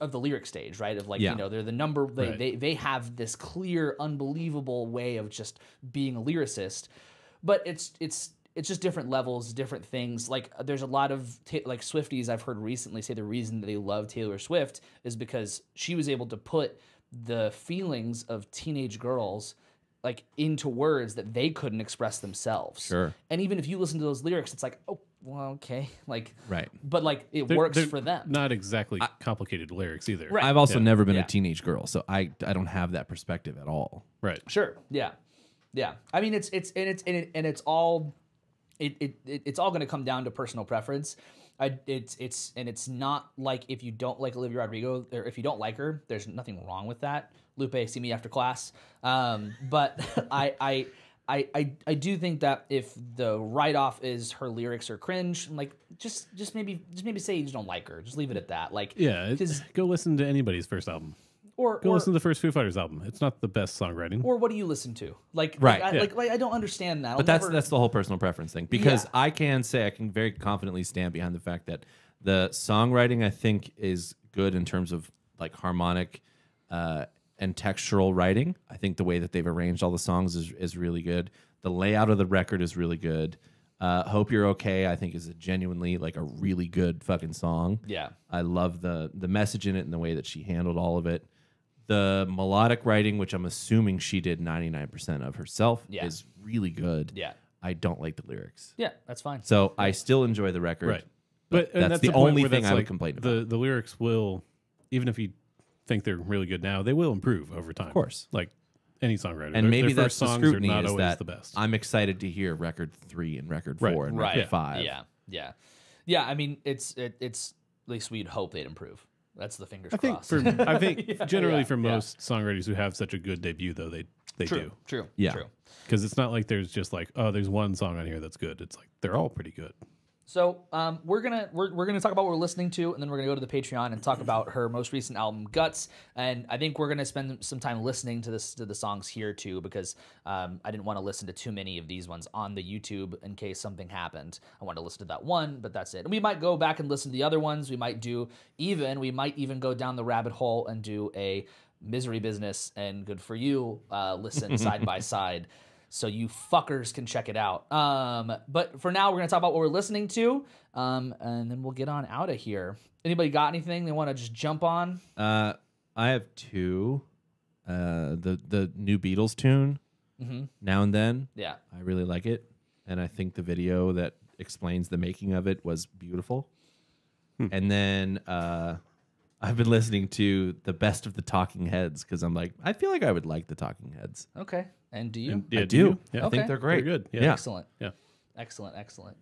S1: of the lyric stage right of like yeah. you know they're the number they, right. they they have this clear unbelievable way of just being a lyricist but it's it's it's just different levels different things like there's a lot of ta- like swifties i've heard recently say the reason that they love taylor swift is because she was able to put the feelings of teenage girls like into words that they couldn't express themselves. Sure. And even if you listen to those lyrics, it's like, oh, well, okay, like right, but like it They're- works they're for them.
S2: Not exactly complicated lyrics either. Right. I've also Yeah. never
S3: been Yeah. a teenage girl, so I I don't have that perspective at all. Right.
S1: Sure. Yeah. Yeah. I mean, it's it's and it's and, it, and it's all it, it, it it's all going to come down to personal preference. I, it's it's and it's not like if you don't like Olivia Rodrigo or if you don't like her, there's nothing wrong with that. Lupe, see me after class. Um, but I I I, I, I do think that if the write off is her lyrics are cringe, like just just maybe just maybe say you just don't like her. Just leave it at that. Like
S2: yeah, go listen to anybody's first album. Or go or, listen to the first Foo Fighters album. It's not the best songwriting. Or
S1: what do you listen to? Like right, like, yeah. I, like, like, I don't understand that. I'll but that's never...
S2: that's the whole
S3: personal preference thing because yeah. I can say I can very confidently stand behind the fact that the songwriting I think is good in terms of like harmonic uh, and textural writing. I think the way that they've arranged all the songs is, is really good. The layout of the record is really good. Uh, Hope You're Okay, I think, is a genuinely like a really good fucking song. Yeah. I love the the message in it and the way that she handled all of it. The melodic writing, which I'm assuming she did 99% of herself, yeah. is really good. Yeah. I don't like
S2: the lyrics.
S1: Yeah, that's fine.
S3: So I still enjoy the record. Right. But, but that's, that's, the, only thing I like would complain
S2: about. The, the lyrics will, even if you think they're really good now, they will improve over time. Of course. Like any songwriter. And maybe their that's the scrutiny not is that the best.
S3: I'm excited to hear record
S2: three and record four right. and record five. Yeah.
S1: Yeah. Yeah. I mean, it's, it, it's, at least we'd hope they'd improve. That's the fingers I crossed. for, I think yeah, generally yeah,
S2: for most songwriters who have such a good debut, though, they, they true, do. True. Yeah. True. Because it's not like there's just like, oh, there's one song on here that's good. It's like they're all pretty good.
S1: So um, we're gonna we're, we're gonna talk about what we're listening to, and then we're gonna go to the Patreon and talk mm-hmm. about her most recent album, Guts. And I think we're gonna spend some time listening to this to the songs here too, because um, I didn't want to listen to too many of these ones on the YouTube in case something happened. I wanted to listen to that one, but that's it. And we might go back and listen to the other ones. We might do even we might even go down the rabbit hole and do a misery business and good for you uh, listen side by side so you fuckers can check it out. Um, but for now, we're gonna talk about what we're listening to, um, and then we'll get on out of here. Anybody got anything they want to just jump on?
S3: Uh, I have two. Uh, the the new Beatles tune, mm-hmm. now and then. Yeah, I really like it, and I think the video that explains the making of it was beautiful. Hmm. And then uh, I've been listening to the best of the Talking Heads because I'm like, I feel like I would like the Talking Heads.
S1: Okay. And do you? And, yeah, I do. do. Yeah. I okay. think they're great. They're good. Yeah. yeah. Excellent. Yeah. Excellent. Excellent.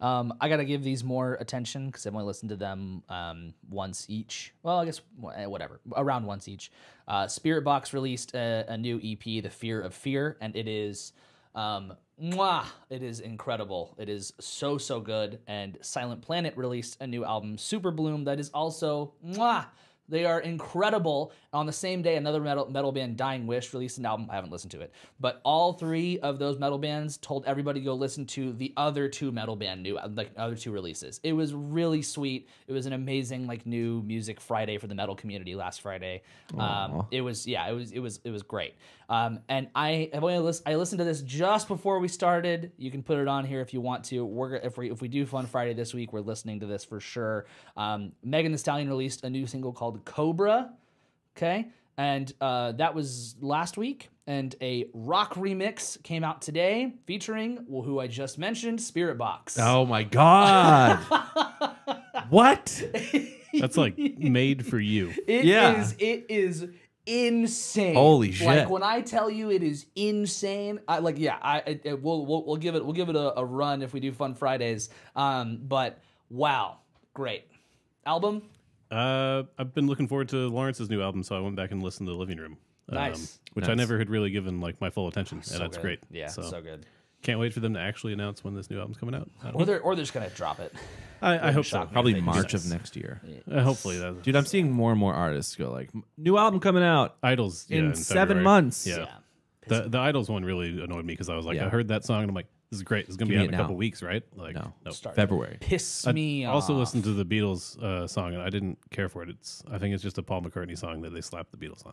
S1: Um, I got to give these more attention because I've only listened to them um, once each. Well, I guess eh, whatever, around once each. Uh, Spirit Box released a, a, new EP, The Fear of Fear, and it is um, Mwah! It is incredible. It is so, so good. And Silent Planet released a new album, Super Bloom, that is also mwah! They are incredible. On the same day, another metal, metal band, Dying Wish, released an album. I haven't listened to it, but all three of those metal bands told everybody to go listen to the other two metal band new, like other two releases. It was really sweet. It was an amazing like new music Friday for the metal community last Friday. Um, it was yeah, it was it was it was great. Um, and I have only list, I listened to this just before we started. You can put it on here if you want to. We're if we if we do Fun Friday this week, we're listening to this for sure. Um, Megan Thee Stallion released a new single called Cobra. Okay, and uh, that was last week. And a rock remix came out today featuring well, who I just mentioned, Spirit Box.
S2: Oh my god! what?
S1: That's like made
S2: for you. It yeah. is.
S1: It is insane. Holy shit! Like when I tell you it is insane, I like yeah. I we'll, we'll, we'll give it we'll give it a, a run if we do Fun Fridays. Um, but wow, great album.
S2: Uh, I've been looking forward to Lawrence's new album, so I went back and listened to the Living Room. Um, nice. Um, which nice. I never had really given like my full attention, oh, so and that's good. great. Yeah, so, so good. Can't wait for them to actually announce when this new album's coming out. Or they're
S1: or they're just gonna drop it. I, I hope so.
S2: Probably March of next year. Uh, hopefully, that's Dude, I'm seeing more and more artists go like, new album coming out. Idols yeah, in seven February. months. Yeah. Yeah. The the Idols one really annoyed me because I was like, Yeah. I heard that song and I'm like, this is great. It's gonna Give be out in a couple weeks, right? Like, No. nope. February. Piss me off. Also listened to the Beatles uh, song and I didn't care for it. It's I think it's just a Paul McCartney song that they slapped the Beatles on.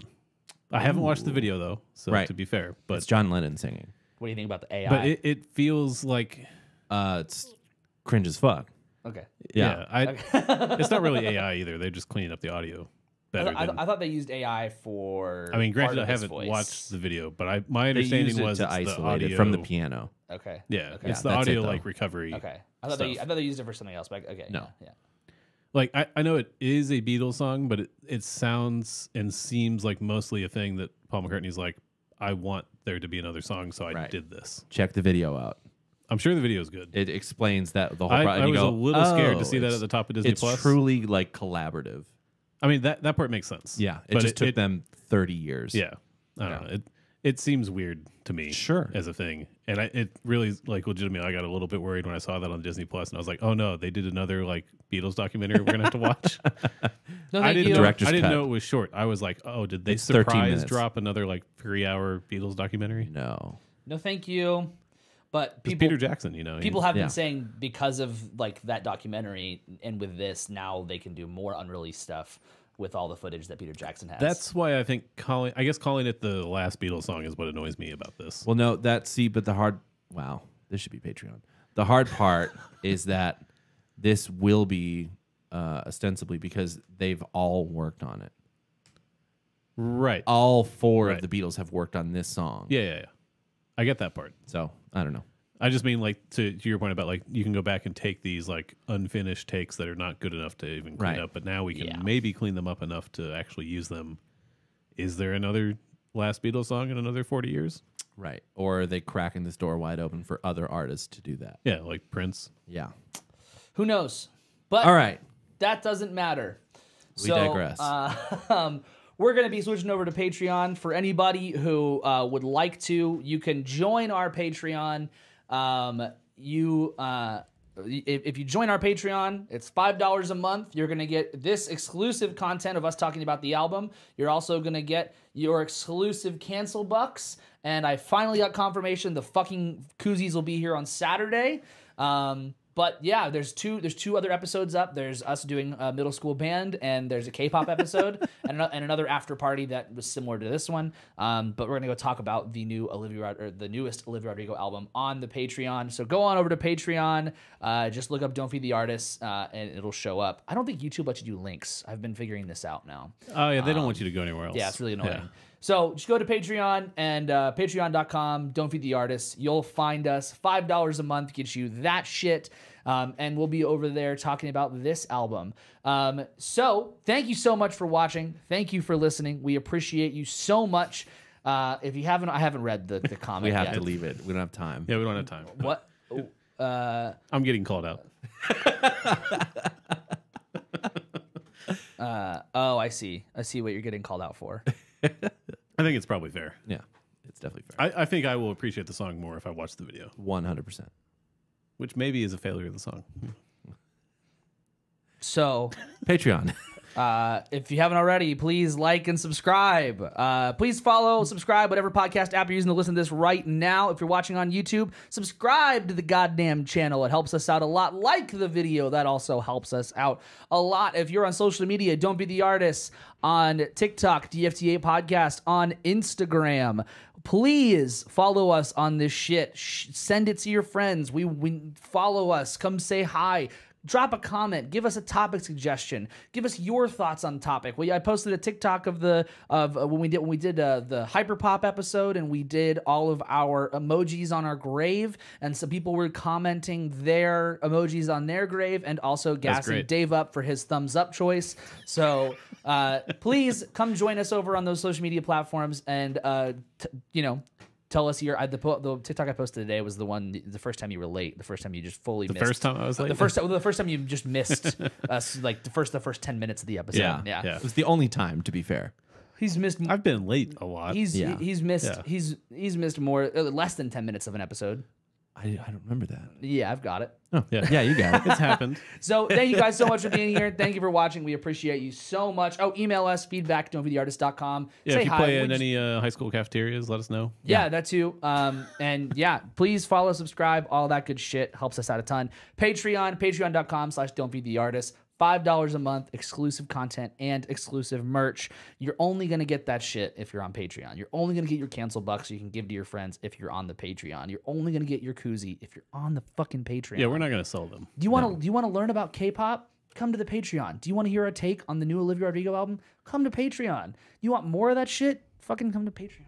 S2: I haven't watched the video though, so Right. to be fair, but It's
S3: John Lennon singing. What do you think about the AI? But it, it feels like
S2: uh, it's cringe as fuck.
S3: Okay. Yeah, I, Okay.
S2: it's not really AI either. They're just cleaning up the audio I, better. thought- I than,
S1: I, thought- they used AI for. I mean, granted, I of haven't
S2: voice. watched the video, but I my They use understanding it was to it's the isolate audio it from the piano. Okay. Yeah, Okay. it's the it, audio like recovery. Okay.
S1: I thought, they, I thought they used it for something else. But okay. No. Yeah.
S2: Like I, I know it is a Beatles song, but it, it sounds and seems like mostly a thing that Paul McCartney's like I want there to be another song, so I Right. did this. Check the video out. I'm sure the video is good. It explains that the whole. I, pro- I was go, a little scared to oh, see that at the top of Disney It's Plus. truly like collaborative. I mean that that part makes sense. Yeah, it But just took them thirty years. Yeah, I don't know. It, it seems weird to me sure as a thing and I, it really like legitimately i got a little bit worried when i saw that on disney plus and i was like oh no they did another like beatles documentary we're gonna have to watch no, i didn't, know, I didn't cut. know it was short i was like oh did they it's surprise drop another like three hour beatles documentary no
S1: no thank you but people, Peter Jackson, you know, people have yeah. been saying because of like that documentary and with this now they can do more unreleased stuff with all the footage that Peter Jackson has. That's
S2: why I think calling I guess calling it the last Beatles song is what annoys me about this. Well, no, that see, but the hard wow, this should be Patreon.
S3: The hard part is that this will be uh, ostensibly because they've all worked on it.
S2: Right. All
S3: four right. of the Beatles have worked on this song.
S2: Yeah, yeah, yeah. I get that part. So I don't know. I just mean like to, to your point about like you can go back and take these like unfinished takes that are not good enough to even clean Right. up, but now we can Yeah. maybe clean them up enough to actually use them. Is there another last Beatles song in another forty years? Right. Or are they cracking this door wide open for other artists to do that? Yeah, like Prince. Yeah.
S1: Who knows? But All right. that doesn't matter. We digress. Uh, um, we're going to be switching over to Patreon. For anybody who uh, would like to, you can join our Patreon. Um, you uh, if, if you join our Patreon, it's five dollars a month. You're gonna get this exclusive content of us talking about the album. You're also gonna get your exclusive cancel bucks. And I finally got confirmation the fucking koozies will be here on Saturday. Um, but yeah, there's two there's two other episodes up. There's us doing a middle school band, and there's a K-pop episode, and, an, and another after party that was similar to this one. Um, but we're gonna go talk about the new Olivia Rod- or the newest Olivia Rodrigo album on the Patreon. So go on over to Patreon, uh, just look up "Don't Feed the Artists" uh, and it'll show up. I don't think YouTube lets you do links. I've been figuring this out now.
S2: Oh yeah, they um, don't want you to go anywhere else. Yeah, it's really annoying. Yeah.
S1: So just go to Patreon and uh, patreon.com. Don't feed the artists. You'll find us. $5 a month gets you that shit. Um, and we'll be over there talking about this album. Um, so thank you so much for watching. Thank you for listening. We appreciate you so much. Uh, if you haven't, I haven't read the, the comment. we have yet. to
S2: leave it. We don't have time. Yeah, we don't have time. What? Oh, uh, I'm getting called out.
S1: uh, oh, I see. I see what you're getting called out for.
S2: I think it's probably fair. Yeah, it's definitely fair. I, I think I will appreciate the song more if I watch the video, One hundred percent. which maybe is a failure of the song. So Patreon.
S1: Uh, if you haven't already, please like and subscribe. Uh, please follow, subscribe, whatever podcast app you're using to listen to this right now. If you're watching on YouTube, subscribe to the goddamn channel. It helps us out a lot. Like the video, that also helps us out a lot. If you're on social media, don't be the artist on TikTok, DFTA Podcast, on Instagram please follow us on this shit. Sh- send it to your friends. We, we follow us. Come say hi drop a comment, give us a topic suggestion, give us your thoughts on topic. We I posted a TikTok of the of uh, when we did when we did uh, the hyperpop episode and we did all of our emojis on our grave, and some people were commenting their emojis on their grave and also gassing Dave up for his thumbs up choice. So uh, please come join us over on those social media platforms and uh, t- you know tell us your the the TikTok I posted today was the one the first time you were late, the first time you just fully the missed. first time I was uh, late. The first the first time you just missed us uh, like the first the first ten minutes of the episode.
S3: Yeah, yeah, yeah. It was the only time, to be fair. He's missed. I've been late a lot. He's yeah. he's missed. Yeah.
S1: He's he's missed more uh, less than ten minutes of an episode.
S3: I, I don't remember that.
S1: Yeah, I've got it.
S3: Oh, yeah. Yeah,
S2: you got it. It's
S1: happened. So thank you guys so much for being here. Thank you for watching. We appreciate you so much. Oh, email us, feedback, Com. Yeah, Say if you hi. play in
S2: any uh, high school cafeterias, let us know.
S1: yeah, that too. Um, and yeah, please follow, subscribe, all that good shit helps us out a ton. Patreon, patreon.com slash don't feed the artist. $5 a month, exclusive content and exclusive merch. You're only going to get that shit if you're on Patreon. You're only going to get your cancel bucks you can give to your friends if you're on the Patreon. You're only going to get your koozie if you're on the fucking Patreon. Yeah, we're
S2: not going to sell them.
S1: Do you want to no. do you want to learn about K-pop? Come to the Patreon. Do you want to hear a take on the new Olivia Rodrigo album? Come to Patreon. You want more of that shit? Fucking come to Patreon.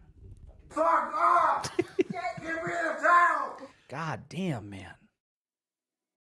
S2: Fuck off! Get rid of town! God damn, man.